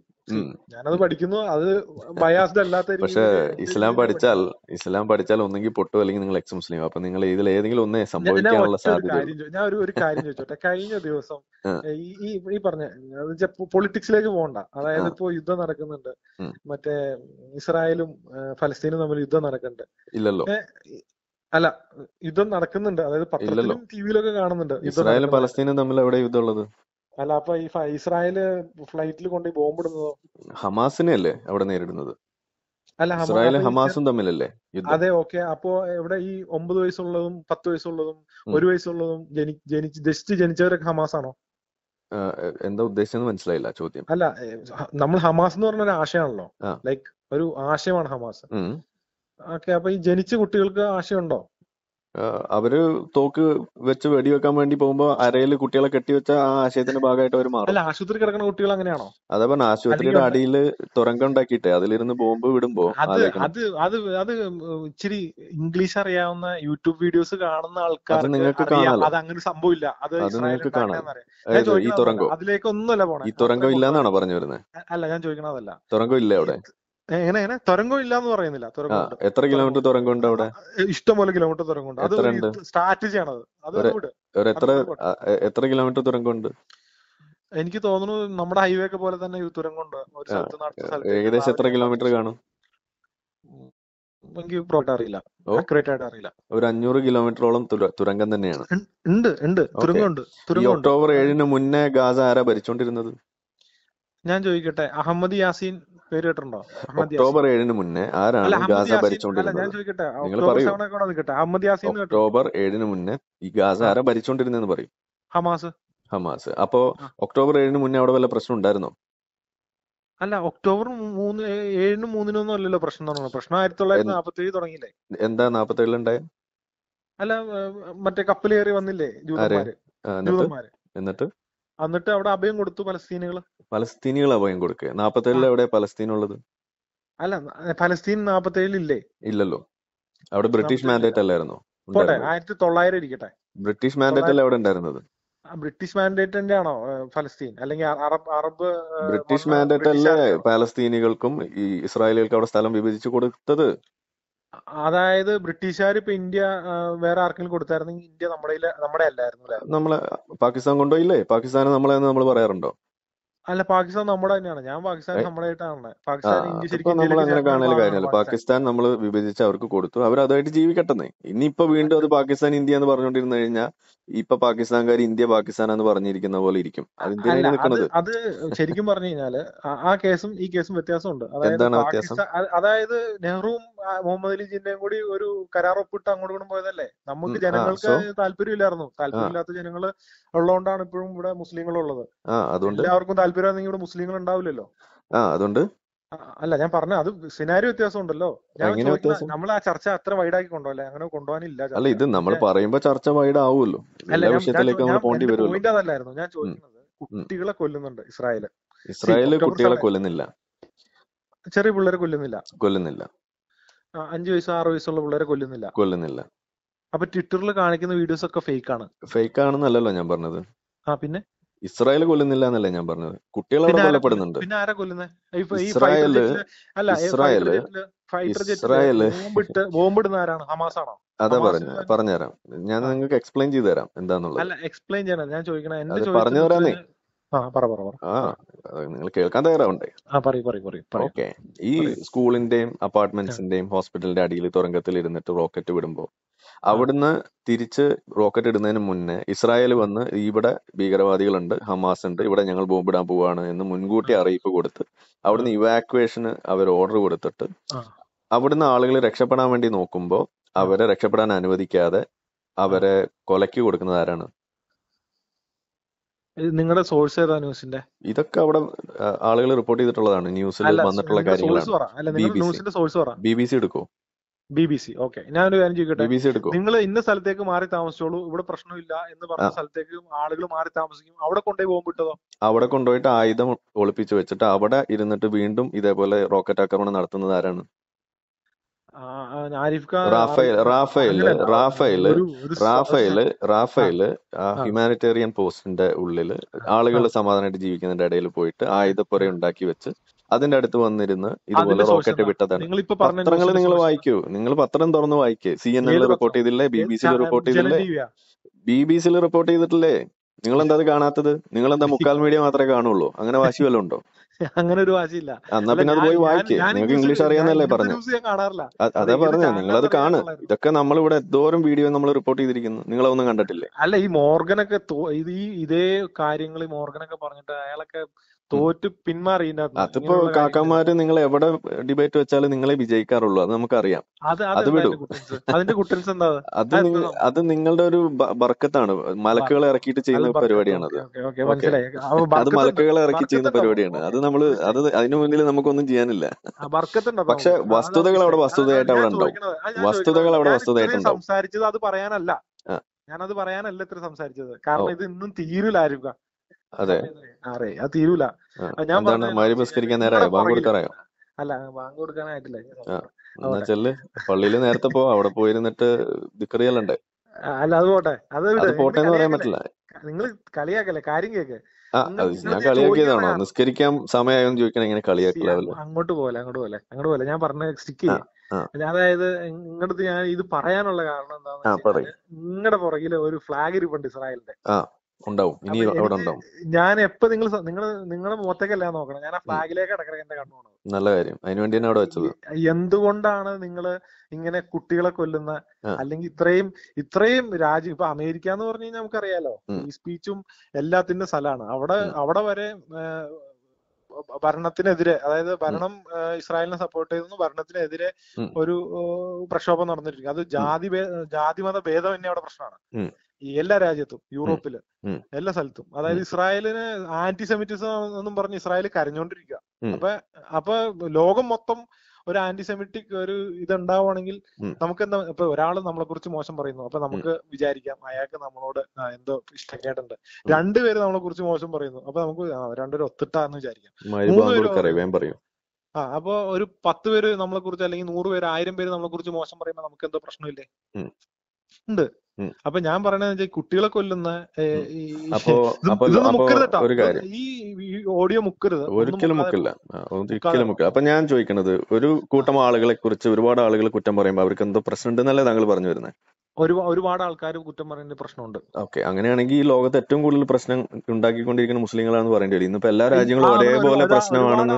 ഞാനത് പഠിക്കുന്നു അത് ബയാസ്ഡ് അല്ലാത്ത പക്ഷേ ഇസ്ലാം പഠിച്ചാൽ ഇസ്ലാം പഠിച്ചാൽ ഒന്നെങ്കിൽ പൊട്ടു അല്ലെങ്കിൽ നിങ്ങൾ എക്സ് മുസ്ലിം അപ്പൊ നിങ്ങൾ ഇതിൽ ഏതെങ്കിലും ഒന്നേ സംഭവിക്കാനുള്ള സാധ്യത ഞാൻ ഒരു ഒരു കാര്യം ചോദിച്ചോട്ടെ കഴിഞ്ഞ ദിവസം ഈ ഈ പറഞ്ഞ പൊളിറ്റിക്സിലേക്ക് പോകണ്ട അതായത് ഇപ്പോ യുദ്ധം നടക്കുന്നുണ്ട് മറ്റേ ഇസ്രായേലും ഫലസ്തീനും തമ്മിൽ യുദ്ധം നടക്കുന്നുണ്ട് ഇല്ലല്ലോ അല്ല യുദ്ധം നടക്കുന്നുണ്ട് അതായത് പത്രത്തിലും ടിവിയിലൊക്കെ കാണുന്നുണ്ട് ഇസ്രായേലും പലസ്തീനും തമ്മിൽ എവിടെ യുദ്ധമുള്ളത് അല്ല അപ്പൊ ഈ ഇസ്രായേൽ ഫ്ലൈറ്റിൽ കൊണ്ട് ബോംബിടുന്നതോ ഹമാസിനെ അല്ലേ അവിടെ നേരിടുന്നത് അല്ല ഇസ്രായേലും ഹമാസും തമ്മിലല്ലേ അതെ ഓക്കെ അപ്പോ ഇവിടെ ഈ ഒമ്പത് വയസ്സുള്ളതും പത്ത് വയസ്സുള്ളതും ഒരു വയസ്സുള്ളതും ജനിച്ച് ജസ്റ്റ് ജനിച്ചവരൊക്കെ ഹമാസ് ആണോ എന്താ എന്ന് മനസ്സിലായില്ല ചോദ്യം അല്ല നമ്മൾ ഹമാസ് എന്ന് പറഞ്ഞ ഒരു ആശയമാണല്ലോ ലൈക്ക് ഒരു ആശയമാണ് ഹമാസ് ഓക്കെ അപ്പൊ ഈ ജനിച്ച കുട്ടികൾക്ക് ആശയുണ്ടോ അവര് തോക്ക് വെച്ച് വെടിവെക്കാൻ വേണ്ടി പോകുമ്പോ അരയില് കുട്ടികളെ കെട്ടിവെച്ച ആ ആശയത്തിന്റെ ഭാഗമായിട്ട് അവർ മാറും അല്ല ആശുപത്രി കിടക്കുന്ന കുട്ടികൾ അങ്ങനെയാണോ അതെ പറഞ്ഞ ആശുപത്രിയുടെ അടിയിൽ തുരങ്കം ഉണ്ടാക്കിയിട്ട് അതിലിരുന്ന് ബോംബ് വിടുമ്പോ അത് അത് അത് അത് ഇച്ചിരി ഇംഗ്ലീഷ് അറിയാവുന്ന യൂട്യൂബ് വീഡിയോസ് കാണുന്ന ആൾക്കാർ നിങ്ങൾക്ക് കാണാം അത് അങ്ങനെ സംഭവമില്ല അത് നിങ്ങൾക്ക് കാണാം ഈ തുരങ്കം അതിലേക്ക് ഒന്നുമല്ല പോണേ ഈ തുരങ്കം ഇല്ലാന്നാണോ പറഞ്ഞു വരുന്നത് അല്ല ഞാൻ ചോദിക്കണതല്ല തുരങ്കം ഇല്ല അവിടെ എങ്ങനെ എങ്ങനെ തുരങ്കം ഇല്ല എന്ന് പറയുന്നില്ല തുരങ്കം എത്ര കിലോമീറ്റർ തുരങ്കം ഉണ്ട് അവിടെ ഇഷ്ടംപോലെ കിലോമീറ്റർ തുരങ്കം ഉണ്ട് സ്ട്രാറ്റജി സ്ട്രാറ്റജിയാണ് അത് എത്ര എത്ര കിലോമീറ്റർ തുരങ്കം ഉണ്ട് എനിക്ക് തോന്നുന്നു നമ്മുടെ ഹൈവേ ഒക്കെ പോലെ തന്നെ ഈ തുരങ്കം ഉണ്ട് ഒരു സ്ഥലത്ത് ഏകദേശം എത്ര കിലോമീറ്റർ കാണും എനിക്ക് പ്രോട്ട് അറിയില്ല ആക്യുറേറ്റ് അറിയില്ല ഒരു അഞ്ഞൂറ് കിലോമീറ്ററോളം തുരങ്കം തന്നെയാണ് ഉണ്ട് ഉണ്ട് തുരങ്കം ഉണ്ട് തുരങ്കം ഒക്ടോബർ ഏഴിന് മുന്നേ ഗാസ ആരാ ഭരിച്ചോണ്ടിരുന്നത് ഞാൻ ചോദിക്കട്ടെ അഹമ്മദ് യാസീൻ പേര് കേട്ടിട്ടുണ്ടോ ഒക്ടോബർ ഏഴിന് മുന്നേ ആരാണ് ഗാസ ഭരിച്ചോണ്ടിരുന്നത് ഒക്ടോബർ ഏഴിന് മുന്നേ ഈ ഗാസ ആരാ ഭരിച്ചോണ്ടിരുന്നെന്ന് പറയും ഹമാസ് ഹമാസ് അപ്പോ ഒക്ടോബർ ഏഴിന് മുന്നേ അവിടെ വല്ല പ്രശ്നം ഉണ്ടായിരുന്നോ അല്ല ഒക്ടോബർ മൂന്ന് ഏഴിനും മൂന്നിനും ഒന്നും അല്ലല്ലോ പ്രശ്നം തുടങ്ങുന്നത് പ്രശ്നം ആയിരത്തി തൊള്ളായിരത്തി നാപ്പത്തി ഏഴ് തുടങ്ങിയില്ലേ എന്താ നാപ്പത്തി ഏഴിലുണ്ടായ അല്ല മറ്റേ കപ്പൽ കയറി വന്നില്ലേ ജൂതന്മാര് എന്നിട്ട് എന്നിട്ട് അവിടെ അഭയം കൊടുത്തു പലസ്തീനുകൾ പലസ്തീനികൾ അഭയം കൊടുക്കുക നാപ്പത്തേഴിൽ എവിടെ പലസ്തീൻ ഉള്ളത് അല്ല പലസ്തീൻ നാപ്പത്തേഴിൽ ഇല്ലേ ഇല്ലല്ലോ അവിടെ ബ്രിട്ടീഷ് മാൻഡേറ്റ് അല്ലായിരുന്നോ പോട്ടെ ആയിരത്തി തൊള്ളായിരം ഇരിക്കട്ടെ ബ്രിട്ടീഷ് മാൻഡേറ്റ് അല്ലേ അവിടെ ഉണ്ടായിരുന്നത് ബ്രിട്ടീഷ് മാൻഡേറ്റിന്റെ ആണോ ഫലസ്തീൻ അല്ലെങ്കിൽ അറബ് അറബ് ബ്രിട്ടീഷ് മാൻഡേറ്റ് അല്ലേ പാലസ്തീനികൾക്കും ഈ ഇസ്രായേലികൾക്കും അവിടെ സ്ഥലം വിഭജിച്ചു കൊടുത്തത് അതായത് ബ്രിട്ടീഷുകാർ ഇപ്പൊ ഇന്ത്യ വേറെ ആർക്കെങ്കിലും കൊടുത്തായിരുന്നെങ്കിൽ ഇന്ത്യ നമ്മുടെ നമ്മുടെ അല്ലായിരുന്നു നമ്മളെ പാകിസ്ഥാൻ കൊണ്ടുപോയില്ലേ പാകിസ്ഥാനെ നമ്മളെ നമ്മൾ പറയാറുണ്ടോ അല്ല പാകിസ്ഥാൻ നമ്മുടെ തന്നെയാണ് ഞാൻ പാകിസ്ഥാൻ ആയിട്ടാണ് പാകിസ്ഥാൻ നമ്മൾ കാര്യമല്ല പാകിസ്ഥാൻ നമ്മൾ വിഭജിച്ച് അവർക്ക് കൊടുത്തു അവർ അതായിട്ട് ജീവിക്കട്ടെ ഇനിയിപ്പോ വീണ്ടും അത് പാകിസ്ഥാൻ ഇന്ത്യ എന്ന് പറഞ്ഞുകൊണ്ടിരുന്നു കഴിഞ്ഞാൽ ഇപ്പൊ പാകിസ്ഥാൻകാർ ഇന്ത്യ പാകിസ്ഥാൻ എന്ന് പറഞ്ഞിരിക്കുന്ന പോലെ ഇരിക്കും അത് അത് ശരിക്കും പറഞ്ഞു കഴിഞ്ഞാല് ആ കേസും ഈ കേസും വ്യത്യാസമുണ്ട് അതായത് അതായത് നെഹ്റുവും മുഹമ്മദ് അലി ജിന്നയും കൂടി ഒരു കരാർ ഒപ്പിട്ട് അങ്ങോട്ട് ഇങ്ങോട്ടും പോയതല്ലേ നമുക്ക് ജനങ്ങൾക്ക് താല്പര്യമില്ലായിരുന്നു താല്പര്യമില്ലാത്ത ജനങ്ങൾ ഉള്ളതുകൊണ്ടാണ് ഇപ്പോഴും ഇവിടെ മുസ്ലിങ്ങൾ ഉള്ളത് എല്ലാവർക്കും താല്പര്യമാണെങ്കിൽ ഇവിടെ മുസ്ലിങ്ങൾ ഉണ്ടാവില്ലല്ലോ അതുകൊണ്ട് അല്ല ഞാൻ പറഞ്ഞ അത് സിനാരി വ്യത്യാസം ഉണ്ടല്ലോ നമ്മൾ ആ ചർച്ച അത്ര വൈഡാക്കി കൊണ്ടുപോകല്ലേ അങ്ങനെ കൊണ്ടുപോകാനില്ല അല്ല ഇത് നമ്മൾ പറയുമ്പോ ചർച്ച വൈഡ് ആവുമല്ലോ പോയിന്റ് അതല്ലായിരുന്നു ഞാൻ ചോദിക്കുന്നത് കുട്ടികളെ കൊല്ലുന്നുണ്ട് ഇസ്രായേൽ ഇസ്രായേൽ കുട്ടികളെ കൊല്ലുന്നില്ല ചെറിയ പിള്ളേരെ കൊല്ലുന്നില്ല കൊല്ലുന്നില്ല അഞ്ചു വയസ്സ് ആറു വയസ്സുള്ള പിള്ളേരെ കൊല്ലുന്നില്ല കൊല്ലുന്നില്ല അപ്പൊ ട്വിറ്ററിൽ കാണിക്കുന്ന വീഡിയോസ് ഒക്കെ ഫേക്ക് ആണ് ഫേക്ക് ആണെന്നല്ലല്ലോ ഞാൻ പറഞ്ഞത് ആ പിന്നെ ഇസ്രായേൽ കൊല്ലുന്നില്ല എന്നല്ലേ ഞാൻ പറഞ്ഞത് കുട്ടികളെ കൊല്ലപ്പെടുന്നുണ്ട് പിന്നെ ആരാ കൊല്ലുന്നത് ഇസ്രായേല് ഇസ്രായേല് ഇസ്രായേല് ബോംബിടുന്ന ആരാണ് ഹമാസ് ആണോ അതാ പറഞ്ഞു പറഞ്ഞുതരാം ഞാൻ നിങ്ങൾക്ക് എക്സ്പ്ലെയിൻ ചെയ്തു തരാം എന്താന്നുള്ളത് അല്ല എക്സ്പ്ലെയിൻ ചെയ്യണം ഞാൻ ചോദിക്കണം പറഞ്ഞു തരാന്നേ നിങ്ങൾ കേൾക്കാൻ തയ്യാറാവണ്ടേ ഓക്കെ ഈ സ്കൂളിന്റെയും അപ്പാർട്ട്മെന്റ്സിന്റെയും ഹോസ്പിറ്റലിന്റെ അടിയിൽ തുരങ്കത്തിൽ ഇരുന്നിട്ട് റോക്കറ്റ് വിടുമ്പോൾ അവിടുന്ന് തിരിച്ച് റോക്കറ്റ് ഇടുന്നതിന് മുന്നേ ഇസ്രായേൽ വന്ന് ഇവിടെ ഭീകരവാദികളുണ്ട് ഹമാസ് ഉണ്ട് ഇവിടെ ഞങ്ങൾ ബോംബിടാൻ പോവാണ് എന്ന് മുൻകൂട്ടി അറിയിപ്പ് കൊടുത്ത് അവിടുന്ന് ഇവാക്വേഷന് അവർ ഓർഡർ കൊടുത്തിട്ട് അവിടുന്ന് ആളുകൾ രക്ഷപ്പെടാൻ വേണ്ടി നോക്കുമ്പോൾ അവരെ രക്ഷപ്പെടാൻ അനുവദിക്കാതെ അവരെ കൊലക്കി കൊടുക്കുന്നതാരാണ് നിങ്ങളുടെ സോഴ്സ് ഏതാ ന്യൂസിന്റെ ഇതൊക്കെ അവിടെ ആളുകൾ റിപ്പോർട്ട് ചെയ്തിട്ടുള്ളതാണ് ന്യൂസിൽ വന്നിട്ടുള്ള കാര്യങ്ങളാണ് സോഴ്സ് ബി ബി സി എടുക്കോ ബി ബി സി ഓക്കെ ഞാനൊരു കാര്യം ചോദിക്കട്ടെ നിങ്ങൾ ഇന്ന സ്ഥലത്തേക്ക് മാറി താമസിച്ചോളൂ ഇവിടെ പ്രശ്നമില്ല എന്ന് പറഞ്ഞ സ്ഥലത്തേക്ക് ആളുകൾ മാറി താമസിക്കും അവിടെ കൊണ്ടുപോയി പോകും ഇട്ടതോ അവിടെ കൊണ്ടുപോയിട്ട് ആയുധം ഒളിപ്പിച്ചു വെച്ചിട്ട് അവിടെ ഇരുന്നിട്ട് വീണ്ടും ഇതേപോലെ റോക്കറ്റ് ആക്രമണം നടത്തുന്നത് ആരാണ് റാഫേൽ റാഫേൽ റാഫേൽ റാഫേൽ റാഫേൽ ആ ഹ്യൂമാനിറ്റേറിയൻ പോസ്റ്റിന്റെ ഉള്ളില് ആളുകൾ സമാധാനമായിട്ട് ജീവിക്കുന്നതിന്റെ ഇടയിൽ പോയിട്ട് ആയുധപ്പുര ഉണ്ടാക്കി വെച്ച് അതിന്റെ അടുത്ത് വന്നിരുന്ന് ഇതുപോലെ റോക്കറ്റ് വിട്ടതാണ് പത്രങ്ങൾ നിങ്ങൾ വായിക്കൂ നിങ്ങൾ പത്രം തുറന്ന് വായിക്കേ സി എൻ എൽ റിപ്പോർട്ട് ചെയ്തില്ലേ ബി ബി സി റിപ്പോർട്ട് ചെയ്തില്ലേ ബി ബി സിയിൽ റിപ്പോർട്ട് ചെയ്തിട്ടില്ലേ നിങ്ങൾ എന്താ അത് കാണാത്തത് നിങ്ങൾ എന്താ മുക്കാൽ മീഡിയ മാത്രമേ കാണുള്ളൂ അങ്ങനെ വാശി വല്ലതും ഉണ്ടോ അങ്ങനെ ഒരു വാശിയില്ല എന്നാ പിന്നെ അത് പോയി വായിക്കേ നിങ്ങൾക്ക് ഇംഗ്ലീഷ് അറിയാന്നല്ലേ പറഞ്ഞു അതാ പറഞ്ഞു നിങ്ങൾ അത് കാണ് ഇതൊക്കെ നമ്മൾ ഇവിടെ എന്തോരം വീഡിയോ നമ്മൾ റിപ്പോർട്ട് ചെയ്തിരിക്കുന്നു നിങ്ങൾ ഒന്നും കണ്ടിട്ടില്ലേ അല്ല ഈ മോർഗനൊക്കെ ഈ ഇതേ കാര്യങ്ങൾ മോർഗനൊക്കെ പറഞ്ഞിട്ട് അയാളൊക്കെ തോറ്റ് പിന്മാറി അതിപ്പോ കാക്കമാര് നിങ്ങൾ എവിടെ ഡിബേറ്റ് വെച്ചാലും നിങ്ങളെ വിജയിക്കാറുള്ളൂ അത് നമുക്കറിയാം അത് വിടൂ അതിന്റെ കുട്ടൻസ് എന്താ അത് അത് നിങ്ങളുടെ ഒരു ബർക്കത്താണ് മലക്കുകളെ ഇറക്കിയിട്ട് ചെയ്യുന്ന പരിപാടിയാണ് അത് അത് മലക്കുകളെ ഇറക്കി ചെയ്യുന്ന പരിപാടിയാണ് അത് നമ്മൾ അത് അതിനു മുന്നിൽ നമുക്കൊന്നും ചെയ്യാനില്ല പക്ഷെ വസ്തുതകൾ അവിടെ വസ്തുതയായിട്ട് അവിടെ ഉണ്ടാവും വസ്തുതകൾ അവിടെ വസ്തുതയായിട്ട് ഉണ്ടാവും സംസാരിച്ചത് അത് പറയാനല്ല ഞാനത് പറയാനല്ല ഇത്ര സംസാരിച്ചത് കാരണം ഇത് ഇന്നും ആരും അതെ അത് തീരൂല ഞാൻ പറഞ്ഞു അല്ല ബാങ്ക് കൊടുക്കാനായിട്ടില്ല പള്ളിയിൽ നേരത്തെ പോ അവിടെ പോയിരുന്നിട്ട് ദിക്കറിയലുണ്ട് അല്ല അത് പോട്ടെ അത് പോട്ടെ എന്ന് പറയാൻ പറ്റില്ല നിങ്ങൾ കളിയാക്കല്ലേ കാര്യം കേക്ക് ഞാൻ കളിയാക്കിയതാണോ നിസ്കരിക്കാൻ സമയമായെന്ന് ചോദിക്കണം ഇങ്ങനെ കളിയാക്കില്ല അങ്ങോട്ട് പോലെ അങ്ങോട്ട് പോലെ അങ്ങോട്ട് പോലെ ഞാൻ പറഞ്ഞ സ്റ്റിക്ക് ഞാൻ അതായത് ഇങ്ങടത്ത് ഞാൻ ഇത് പറയാനുള്ള കാരണം എന്താണെന്ന് നിങ്ങളുടെ പുറകില് ഒരു ഫ്ലാഗ് ഇരിപ്പുണ്ട് ഇസ്രായേലിന്റെ ഉണ്ടാവും ഇനി അവിടെ ഉണ്ടാവും ഞാൻ എപ്പോ നിങ്ങൾ നിങ്ങൾ നിങ്ങളെ മുഖത്തേക്കല്ല നോക്കണം ഞാൻ ആ ഫ്ലാഗിലേക്ക് അടക്കണം എന്റെ കണ്ണു നല്ല കാര്യം അതിനുവേണ്ടി അവിടെ വെച്ചത് എന്തുകൊണ്ടാണ് നിങ്ങൾ ഇങ്ങനെ കുട്ടികളെ കൊല്ലുന്ന അല്ലെങ്കിൽ ഇത്രയും ഇത്രയും രാജ്യം ഇപ്പൊ അമേരിക്ക എന്ന് പറഞ്ഞു കഴിഞ്ഞാൽ നമുക്കറിയാലോ ഈ സ്പീച്ചും എല്ലാത്തിന്റെ സ്ഥലമാണ് അവിടെ അവിടെ വരെ ഭരണത്തിനെതിരെ അതായത് ഭരണം ഇസ്രായേലിനെ സപ്പോർട്ട് ചെയ്തെന്ന് ഭരണത്തിനെതിരെ ഒരു പ്രക്ഷോഭം നടന്നിട്ടുണ്ട് അത് ജാതി ജാതി മത ഭേദം തന്നെ അവിടെ പ്രശ്നമാണ് ഈ എല്ലാ രാജ്യത്തും യൂറോപ്പില് എല്ലാ സ്ഥലത്തും അതായത് ഇസ്രായേലിന് ആന്റിസെമിറ്റിസം എന്നും പറഞ്ഞ് ഇസ്രായേൽ കരഞ്ഞോണ്ടിരിക്കുക അപ്പൊ അപ്പൊ ലോകം മൊത്തം ഒരു ആന്റിസെമിറ്റിക് ഒരു ഇതുണ്ടാവുകയാണെങ്കിൽ നമുക്ക് എന്താ ഇപ്പൊ ഒരാൾ നമ്മളെ കുറിച്ച് മോശം പറയുന്നു അപ്പൊ നമുക്ക് വിചാരിക്കാം അയാൾക്ക് നമ്മളോട് എന്തോ ഇഷ്ടക്കേട്ടുണ്ട് രണ്ടുപേര് നമ്മളെ കുറിച്ച് മോശം പറയുന്നു അപ്പൊ നമുക്ക് രണ്ടുപേരും ഒത്തിട്ടാന്ന് വിചാരിക്കാം പറയും ആ അപ്പൊ ഒരു പത്ത് പേര് നമ്മളെ കുറിച്ച് അല്ലെങ്കിൽ നൂറ് പേര് ആയിരം പേര് നമ്മളെ കുറിച്ച് മോശം പറയുമ്പോൾ നമുക്ക് എന്തോ പ്രശ്നമില്ലേ ഉണ്ട് അപ്പൊ ഞാൻ പറയണത് കുട്ടികളെ കൊല്ലുന്ന ഒരു ഈ ഓഡിയോ മുക്കരുത് ഒരിക്കലും മുക്കില്ല ഒരിക്കലും മുക്കില്ല അപ്പൊ ഞാൻ ചോദിക്കണത് ഒരു കൂട്ടം ആളുകളെ കുറിച്ച് ഒരുപാട് ആളുകൾ കുറ്റം പറയുമ്പോൾ അവർക്ക് എന്തോ പ്രശ്നമുണ്ട് എന്നല്ലേ താങ്കൾ പറഞ്ഞു വരുന്നത് ഒരുപാട് ആൾക്കാർ കുറ്റം പറയുന്ന പ്രശ്നമുണ്ട് ഓക്കെ അങ്ങനെയാണെങ്കിൽ ഈ ലോകത്ത് ഏറ്റവും കൂടുതൽ പ്രശ്നം ഉണ്ടാക്കിക്കൊണ്ടിരിക്കുന്ന മുസ്ലിങ്ങളാണ് പറയേണ്ടി വരും ഇന്നിപ്പോ എല്ലാ രാജ്യങ്ങളും ഒരേപോലെ പ്രശ്നമാണെന്ന്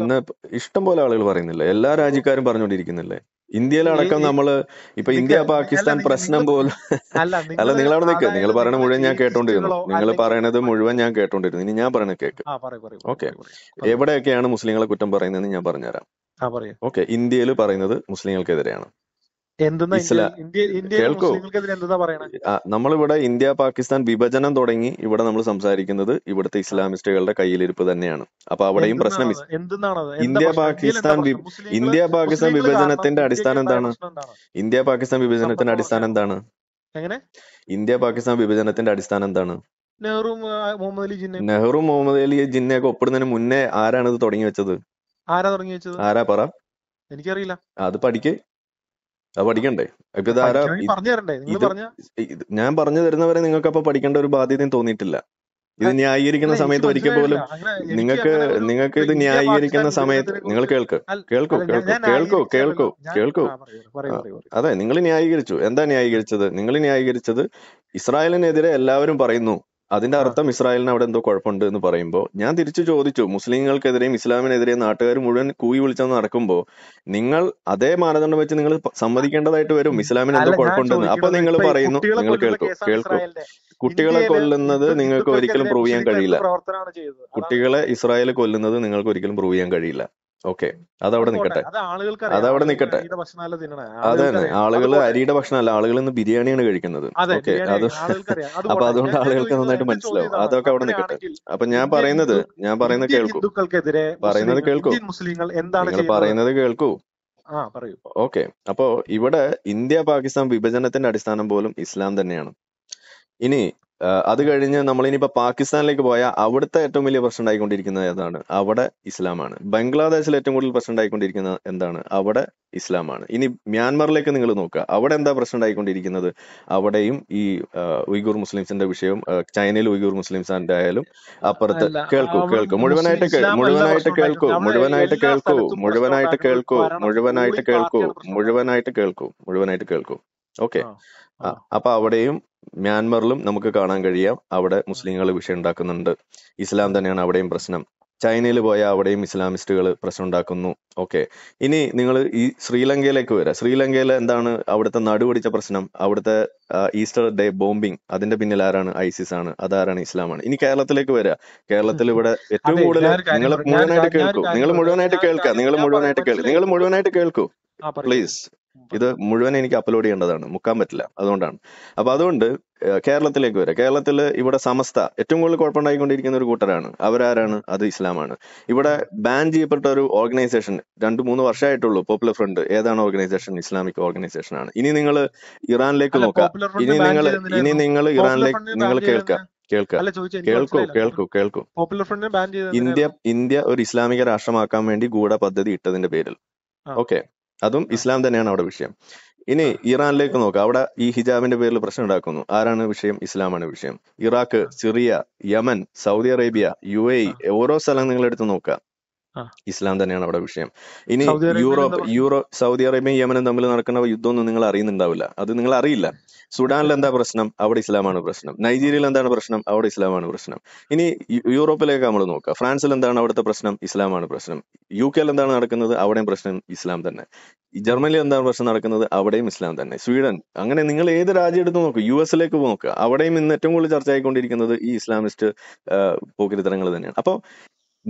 ഇന്ന് ഇഷ്ടം പോലെ ആളുകൾ പറയുന്നില്ല എല്ലാ രാജ്യക്കാരും പറഞ്ഞുകൊണ്ടിരിക്കുന്നില്ലേ ഇന്ത്യയിലടക്കം നമ്മള് ഇപ്പൊ ഇന്ത്യ പാകിസ്ഥാൻ പ്രശ്നം പോലെ അല്ല നിങ്ങൾ അവിടെ നിൽക്കുക നിങ്ങൾ പറയുന്നത് മുഴുവൻ ഞാൻ കേട്ടോണ്ടിരുന്നു നിങ്ങൾ പറയണത് മുഴുവൻ ഞാൻ കേട്ടോണ്ടിരുന്നു ഇനി ഞാൻ പറയണ കേക്ക് ഓക്കെ എവിടെയൊക്കെയാണ് മുസ്ലിങ്ങളെ കുറ്റം പറയുന്നതെന്ന് ഞാൻ പറഞ്ഞുതരാം ഓക്കെ ഇന്ത്യയിൽ പറയുന്നത് മുസ്ലിങ്ങൾക്കെതിരെയാണ് നമ്മളിവിടെ ഇന്ത്യ പാകിസ്ഥാൻ വിഭജനം തുടങ്ങി ഇവിടെ നമ്മൾ സംസാരിക്കുന്നത് ഇവിടുത്തെ ഇസ്ലാമിസ്റ്റുകളുടെ കയ്യിലിരിപ്പ് തന്നെയാണ് അപ്പൊ അവിടെയും പ്രശ്നം ഇന്ത്യ പാകിസ്ഥാൻ ഇന്ത്യ പാകിസ്ഥാൻ വിഭജനത്തിന്റെ അടിസ്ഥാനം എന്താണ് ഇന്ത്യ പാകിസ്ഥാൻ വിഭജനത്തിന്റെ അടിസ്ഥാനം എന്താണ് എങ്ങനെ ഇന്ത്യ പാകിസ്ഥാൻ വിഭജനത്തിന്റെ അടിസ്ഥാനം എന്താണ് നെഹ്റു മുഹമ്മദ് അലി ജിന്ന ഒക്കെ ഒപ്പിടുന്നതിന് മുന്നേ ആരാണ് ഇത് തുടങ്ങി വെച്ചത് ആരാ തുടങ്ങി വെച്ചത് ആരാ പറ എനിക്കറിയില്ല അത് പഠിക്കേ അത് പഠിക്കണ്ടേ അപ്പൊ ഞാൻ പറഞ്ഞു തരുന്നവരെ നിങ്ങൾക്ക് അപ്പൊ പഠിക്കേണ്ട ഒരു ബാധ്യതയും തോന്നിയിട്ടില്ല ഇത് ന്യായീകരിക്കുന്ന സമയത്ത് ഒരിക്കൽ പോലും നിങ്ങൾക്ക് നിങ്ങൾക്ക് ഇത് ന്യായീകരിക്കുന്ന സമയത്ത് നിങ്ങൾ കേൾക്ക് കേൾക്കൂ കേൾക്കൂ കേൾക്കൂ കേൾക്കൂ അതെ നിങ്ങൾ ന്യായീകരിച്ചു എന്താ ന്യായീകരിച്ചത് നിങ്ങൾ ന്യായീകരിച്ചത് ഇസ്രായേലിനെതിരെ എല്ലാവരും പറയുന്നു അതിന്റെ അർത്ഥം ഇസ്രായേലിന് അവിടെ എന്തോ കുഴപ്പമുണ്ട് എന്ന് പറയുമ്പോൾ ഞാൻ തിരിച്ചു ചോദിച്ചു മുസ്ലിങ്ങൾക്കെതിരെയും ഇസ്ലാമിനെതിരെയും നാട്ടുകാർ മുഴുവൻ കൂവി വിളിച്ചെന്ന് നടക്കുമ്പോൾ നിങ്ങൾ അതേ മാനദണ്ഡം വെച്ച് നിങ്ങൾ സമ്മതിക്കേണ്ടതായിട്ട് വരും ഇസ്ലാമിന് എന്തോ കുഴപ്പമുണ്ടെന്ന് അപ്പൊ നിങ്ങൾ പറയുന്നു നിങ്ങൾ കേൾക്കും കേൾക്കും കുട്ടികളെ കൊല്ലുന്നത് നിങ്ങൾക്ക് ഒരിക്കലും പ്രൂവ് ചെയ്യാൻ കഴിയില്ല കുട്ടികളെ ഇസ്രായേൽ കൊല്ലുന്നത് നിങ്ങൾക്ക് ഒരിക്കലും പ്രൂവ് ചെയ്യാൻ കഴിയില്ല ഓക്കെ അതവിടെ നിക്കട്ടെ അതവിടെ നിക്കട്ടെ അതെ തന്നെ ആളുകൾ അരിയുടെ ഭക്ഷണമല്ല ആളുകൾ ഇന്ന് ബിരിയാണിയാണ് കഴിക്കുന്നത് ഓക്കെ അത് അപ്പൊ അതുകൊണ്ട് ആളുകൾക്ക് നന്നായിട്ട് മനസ്സിലാവും അതൊക്കെ അവിടെ നിക്കട്ടെ അപ്പൊ ഞാൻ പറയുന്നത് ഞാൻ പറയുന്നത് കേൾക്കൂ പറയുന്നത് കേൾക്കൂ നിങ്ങൾ പറയുന്നത് കേൾക്കൂ ഓക്കെ അപ്പോ ഇവിടെ ഇന്ത്യ പാകിസ്ഥാൻ വിഭജനത്തിന്റെ അടിസ്ഥാനം പോലും ഇസ്ലാം തന്നെയാണ് ഇനി അത് കഴിഞ്ഞ് നമ്മളിനിയിപ്പോൾ പാകിസ്ഥാനിലേക്ക് പോയാൽ അവിടുത്തെ ഏറ്റവും വലിയ പ്രശ്നം ഉണ്ടായിക്കൊണ്ടിരിക്കുന്നത് ഏതാണ് അവിടെ ഇസ്ലാമാണ് ബംഗ്ലാദേശിൽ ഏറ്റവും കൂടുതൽ പ്രശ്നം ഉണ്ടായിക്കൊണ്ടിരിക്കുന്നത് എന്താണ് അവിടെ ഇസ്ലാമാണ് ഇനി മ്യാൻമറിലേക്ക് നിങ്ങൾ നോക്കുക അവിടെ എന്താ പ്രശ്നം ഉണ്ടായിക്കൊണ്ടിരിക്കുന്നത് അവിടെയും ഈ ഉയ്ഗൂർ മുസ്ലിംസിന്റെ വിഷയം ചൈനയിൽ ഉയ്ഗൂർ മുസ്ലിംസിന്റെ ആയാലും അപ്പുറത്ത് കേൾക്കൂ കേൾക്കൂ മുഴുവനായിട്ട് മുഴുവനായിട്ട് കേൾക്കൂ മുഴുവനായിട്ട് കേൾക്കൂ മുഴുവനായിട്ട് കേൾക്കൂ മുഴുവനായിട്ട് കേൾക്കൂ മുഴുവനായിട്ട് കേൾക്കൂ മുഴുവനായിട്ട് കേൾക്കൂ ഓക്കെ അപ്പൊ അവിടെയും മ്യാൻമറിലും നമുക്ക് കാണാൻ കഴിയാം അവിടെ മുസ്ലിങ്ങൾ വിഷയം ഉണ്ടാക്കുന്നുണ്ട് ഇസ്ലാം തന്നെയാണ് അവിടെയും പ്രശ്നം ചൈനയിൽ പോയ അവിടെയും ഇസ്ലാമിസ്റ്റുകൾ പ്രശ്നം ഉണ്ടാക്കുന്നു ഓക്കെ ഇനി നിങ്ങൾ ഈ ശ്രീലങ്കയിലേക്ക് വരാം ശ്രീലങ്കയിൽ എന്താണ് അവിടുത്തെ നടുപിടിച്ച പ്രശ്നം അവിടുത്തെ ഈസ്റ്റർ ഡേ ബോംബിംഗ് അതിന്റെ പിന്നിൽ ആരാണ് ഐസിസ് ആണ് അതാരാണ് ഇസ്ലാമാണ് ഇനി കേരളത്തിലേക്ക് വരിക കേരളത്തിൽ ഇവിടെ ഏറ്റവും കൂടുതൽ നിങ്ങൾ മുഴുവനായിട്ട് കേൾക്കൂ നിങ്ങൾ മുഴുവനായിട്ട് കേൾക്കാം നിങ്ങൾ മുഴുവനായിട്ട് കേൾക്കൂ നിങ്ങൾ മുഴുവനായിട്ട് കേൾക്കൂ പ്ലീസ് ഇത് മുഴുവൻ എനിക്ക് അപ്ലോഡ് ചെയ്യേണ്ടതാണ് മുക്കാൻ പറ്റില്ല അതുകൊണ്ടാണ് അപ്പോൾ അതുകൊണ്ട് കേരളത്തിലേക്ക് വരാം കേരളത്തിൽ ഇവിടെ സമസ്ത ഏറ്റവും കൂടുതൽ കുഴപ്പമുണ്ടായിക്കൊണ്ടിരിക്കുന്ന ഒരു കൂട്ടരാണ് അവരാരാണ് അത് ഇസ്ലാമാണ് ഇവിടെ ബാൻ ചെയ്യപ്പെട്ട ഒരു ഓർഗനൈസേഷൻ രണ്ട് മൂന്ന് വർഷമായിട്ടുള്ളൂ പോപ്പുലർ ഫ്രണ്ട് ഏതാണ് ഓർഗനൈസേഷൻ ഇസ്ലാമിക് ഓർഗനൈസേഷൻ ആണ് ഇനി നിങ്ങൾ ഇറാനിലേക്ക് നോക്കാം ഇനി നിങ്ങൾ ഇനി നിങ്ങൾ ഇറാനിലേക്ക് നിങ്ങൾ കേൾക്കാം കേൾക്കാം കേൾക്കൂ കേൾക്കൂ കേൾക്കൂ ഇന്ത്യ ഇന്ത്യ ഒരു ഇസ്ലാമിക രാഷ്ട്രമാക്കാൻ വേണ്ടി ഗൂഢ പദ്ധതി ഇട്ടതിന്റെ പേരിൽ ഓക്കെ അതും ഇസ്ലാം തന്നെയാണ് അവിടെ വിഷയം ഇനി ഇറാനിലേക്ക് നോക്കാം അവിടെ ഈ ഹിജാബിന്റെ പേരിൽ പ്രശ്നം ഉണ്ടാക്കുന്നു ആരാണ് വിഷയം ഇസ്ലാമാണ് വിഷയം Iraq Syria Yemen Saudi Arabia U A ഓരോ സ്ഥലം നിങ്ങൾ എടുത്ത് നോക്കുക ഇസ്ലാം തന്നെയാണ് അവിടെ വിഷയം ഇനി യൂറോപ്പ് യൂറോപ്പ് സൗദി അറേബ്യയും യമനും തമ്മിൽ നടക്കുന്ന യുദ്ധമൊന്നും നിങ്ങൾ അറിയുന്നുണ്ടാവില്ല അത് നിങ്ങൾ അറിയില്ല സുഡാനിൽ എന്താ പ്രശ്നം അവിടെ ഇസ്ലാമാണ് പ്രശ്നം നൈജീരിയയിൽ എന്താണ് പ്രശ്നം അവിടെ ഇസ്ലാമാണ് പ്രശ്നം ഇനി യൂറോപ്പിലേക്ക് നമ്മൾ നോക്കുക ഫ്രാൻസിൽ എന്താണ് അവിടുത്തെ പ്രശ്നം ഇസ്ലാമാണ് പ്രശ്നം യു കെയിൽ എന്താണ് നടക്കുന്നത് അവിടെയും പ്രശ്നം ഇസ്ലാം തന്നെ ജർമ്മനിയിൽ എന്താണ് പ്രശ്നം നടക്കുന്നത് അവിടെയും ഇസ്ലാം തന്നെ സ്വീഡൻ അങ്ങനെ നിങ്ങൾ ഏത് രാജ്യം എടുത്ത് നോക്കുക യു എസിലേക്ക് നോക്കുക അവിടെയും ഇന്ന് ഏറ്റവും കൂടുതൽ ചർച്ച ആയിക്കൊണ്ടിരിക്കുന്നത് ഈ ഇസ്ലാമിസ്റ്റ് പോക്കിരിത്തരങ്ങൾ തന്നെയാണ് അപ്പോൾ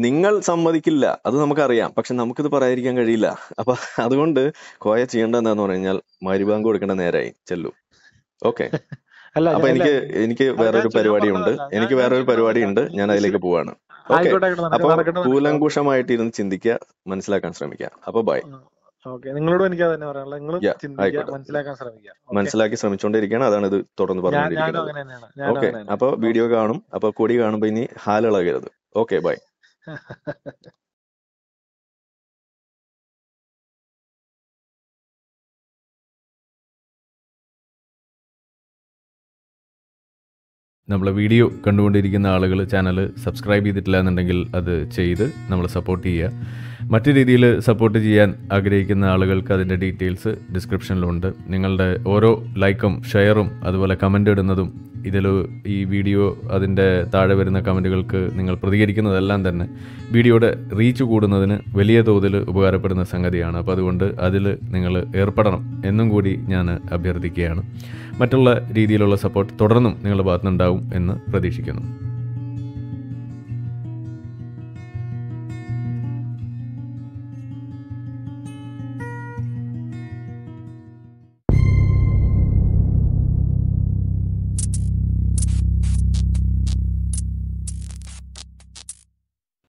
നിങ്ങൾ സമ്മതിക്കില്ല അത് നമുക്കറിയാം പക്ഷെ നമുക്കിത് പറയാതിരിക്കാൻ കഴിയില്ല അപ്പൊ അതുകൊണ്ട് കോയ ചെയ്യേണ്ട എന്താന്ന് പറഞ്ഞു കഴിഞ്ഞാൽ മരുബാങ്ക് കൊടുക്കേണ്ട നേരായി ചെല്ലു ഓക്കെ അപ്പൊ എനിക്ക് എനിക്ക് വേറൊരു പരിപാടി ഉണ്ട് എനിക്ക് വേറൊരു പരിപാടി ഉണ്ട് ഞാൻ അതിലേക്ക് പോവാണ് ഓക്കെ അപ്പൊ കൂലങ്കുഷമായിട്ട് ഇരുന്ന് ചിന്തിക്കുക മനസ്സിലാക്കാൻ ശ്രമിക്കുക അപ്പൊ ബൈ നിങ്ങളോട് എനിക്ക് തന്നെ പറയാനുള്ളത് നിങ്ങൾ ചിന്തിക്കുക മനസ്സിലാക്കാൻ ശ്രമിക്കുക മനസ്സിലാക്കി ശ്രമിച്ചുകൊണ്ടിരിക്കുകയാണ് അതാണ് ഇത് തുടർന്ന് പറഞ്ഞു ഓക്കെ അപ്പൊ വീഡിയോ കാണും അപ്പൊ കൊടി കാണുമ്പോ ഇനി ഹാലിളകരുത് ഓക്കെ ബൈ നമ്മളെ വീഡിയോ കണ്ടുകൊണ്ടിരിക്കുന്ന ആളുകൾ ചാനൽ സബ്സ്ക്രൈബ് ചെയ്തിട്ടില്ല എന്നുണ്ടെങ്കിൽ അത് ചെയ്ത് നമ്മൾ സപ്പോർട്ട് ചെയ്യുക മറ്റു രീതിയിൽ സപ്പോർട്ട് ചെയ്യാൻ ആഗ്രഹിക്കുന്ന ആളുകൾക്ക് അതിൻ്റെ ഡീറ്റെയിൽസ് ഡിസ്ക്രിപ്ഷനിലുണ്ട് നിങ്ങളുടെ ഓരോ ലൈക്കും ഷെയറും അതുപോലെ കമൻ്റ് ഇടുന്നതും ഇതിൽ ഈ വീഡിയോ അതിൻ്റെ താഴെ വരുന്ന കമൻറ്റുകൾക്ക് നിങ്ങൾ പ്രതികരിക്കുന്നതെല്ലാം തന്നെ വീഡിയോയുടെ റീച്ച് കൂടുന്നതിന് വലിയ തോതിൽ ഉപകാരപ്പെടുന്ന സംഗതിയാണ് അപ്പോൾ അതുകൊണ്ട് അതിൽ നിങ്ങൾ ഏർപ്പെടണം എന്നും കൂടി ഞാൻ അഭ്യർത്ഥിക്കുകയാണ് മറ്റുള്ള രീതിയിലുള്ള സപ്പോർട്ട് തുടർന്നും നിങ്ങളുടെ ഭാഗത്തുനിന്നുണ്ടാവും എന്ന് പ്രതീക്ഷിക്കുന്നു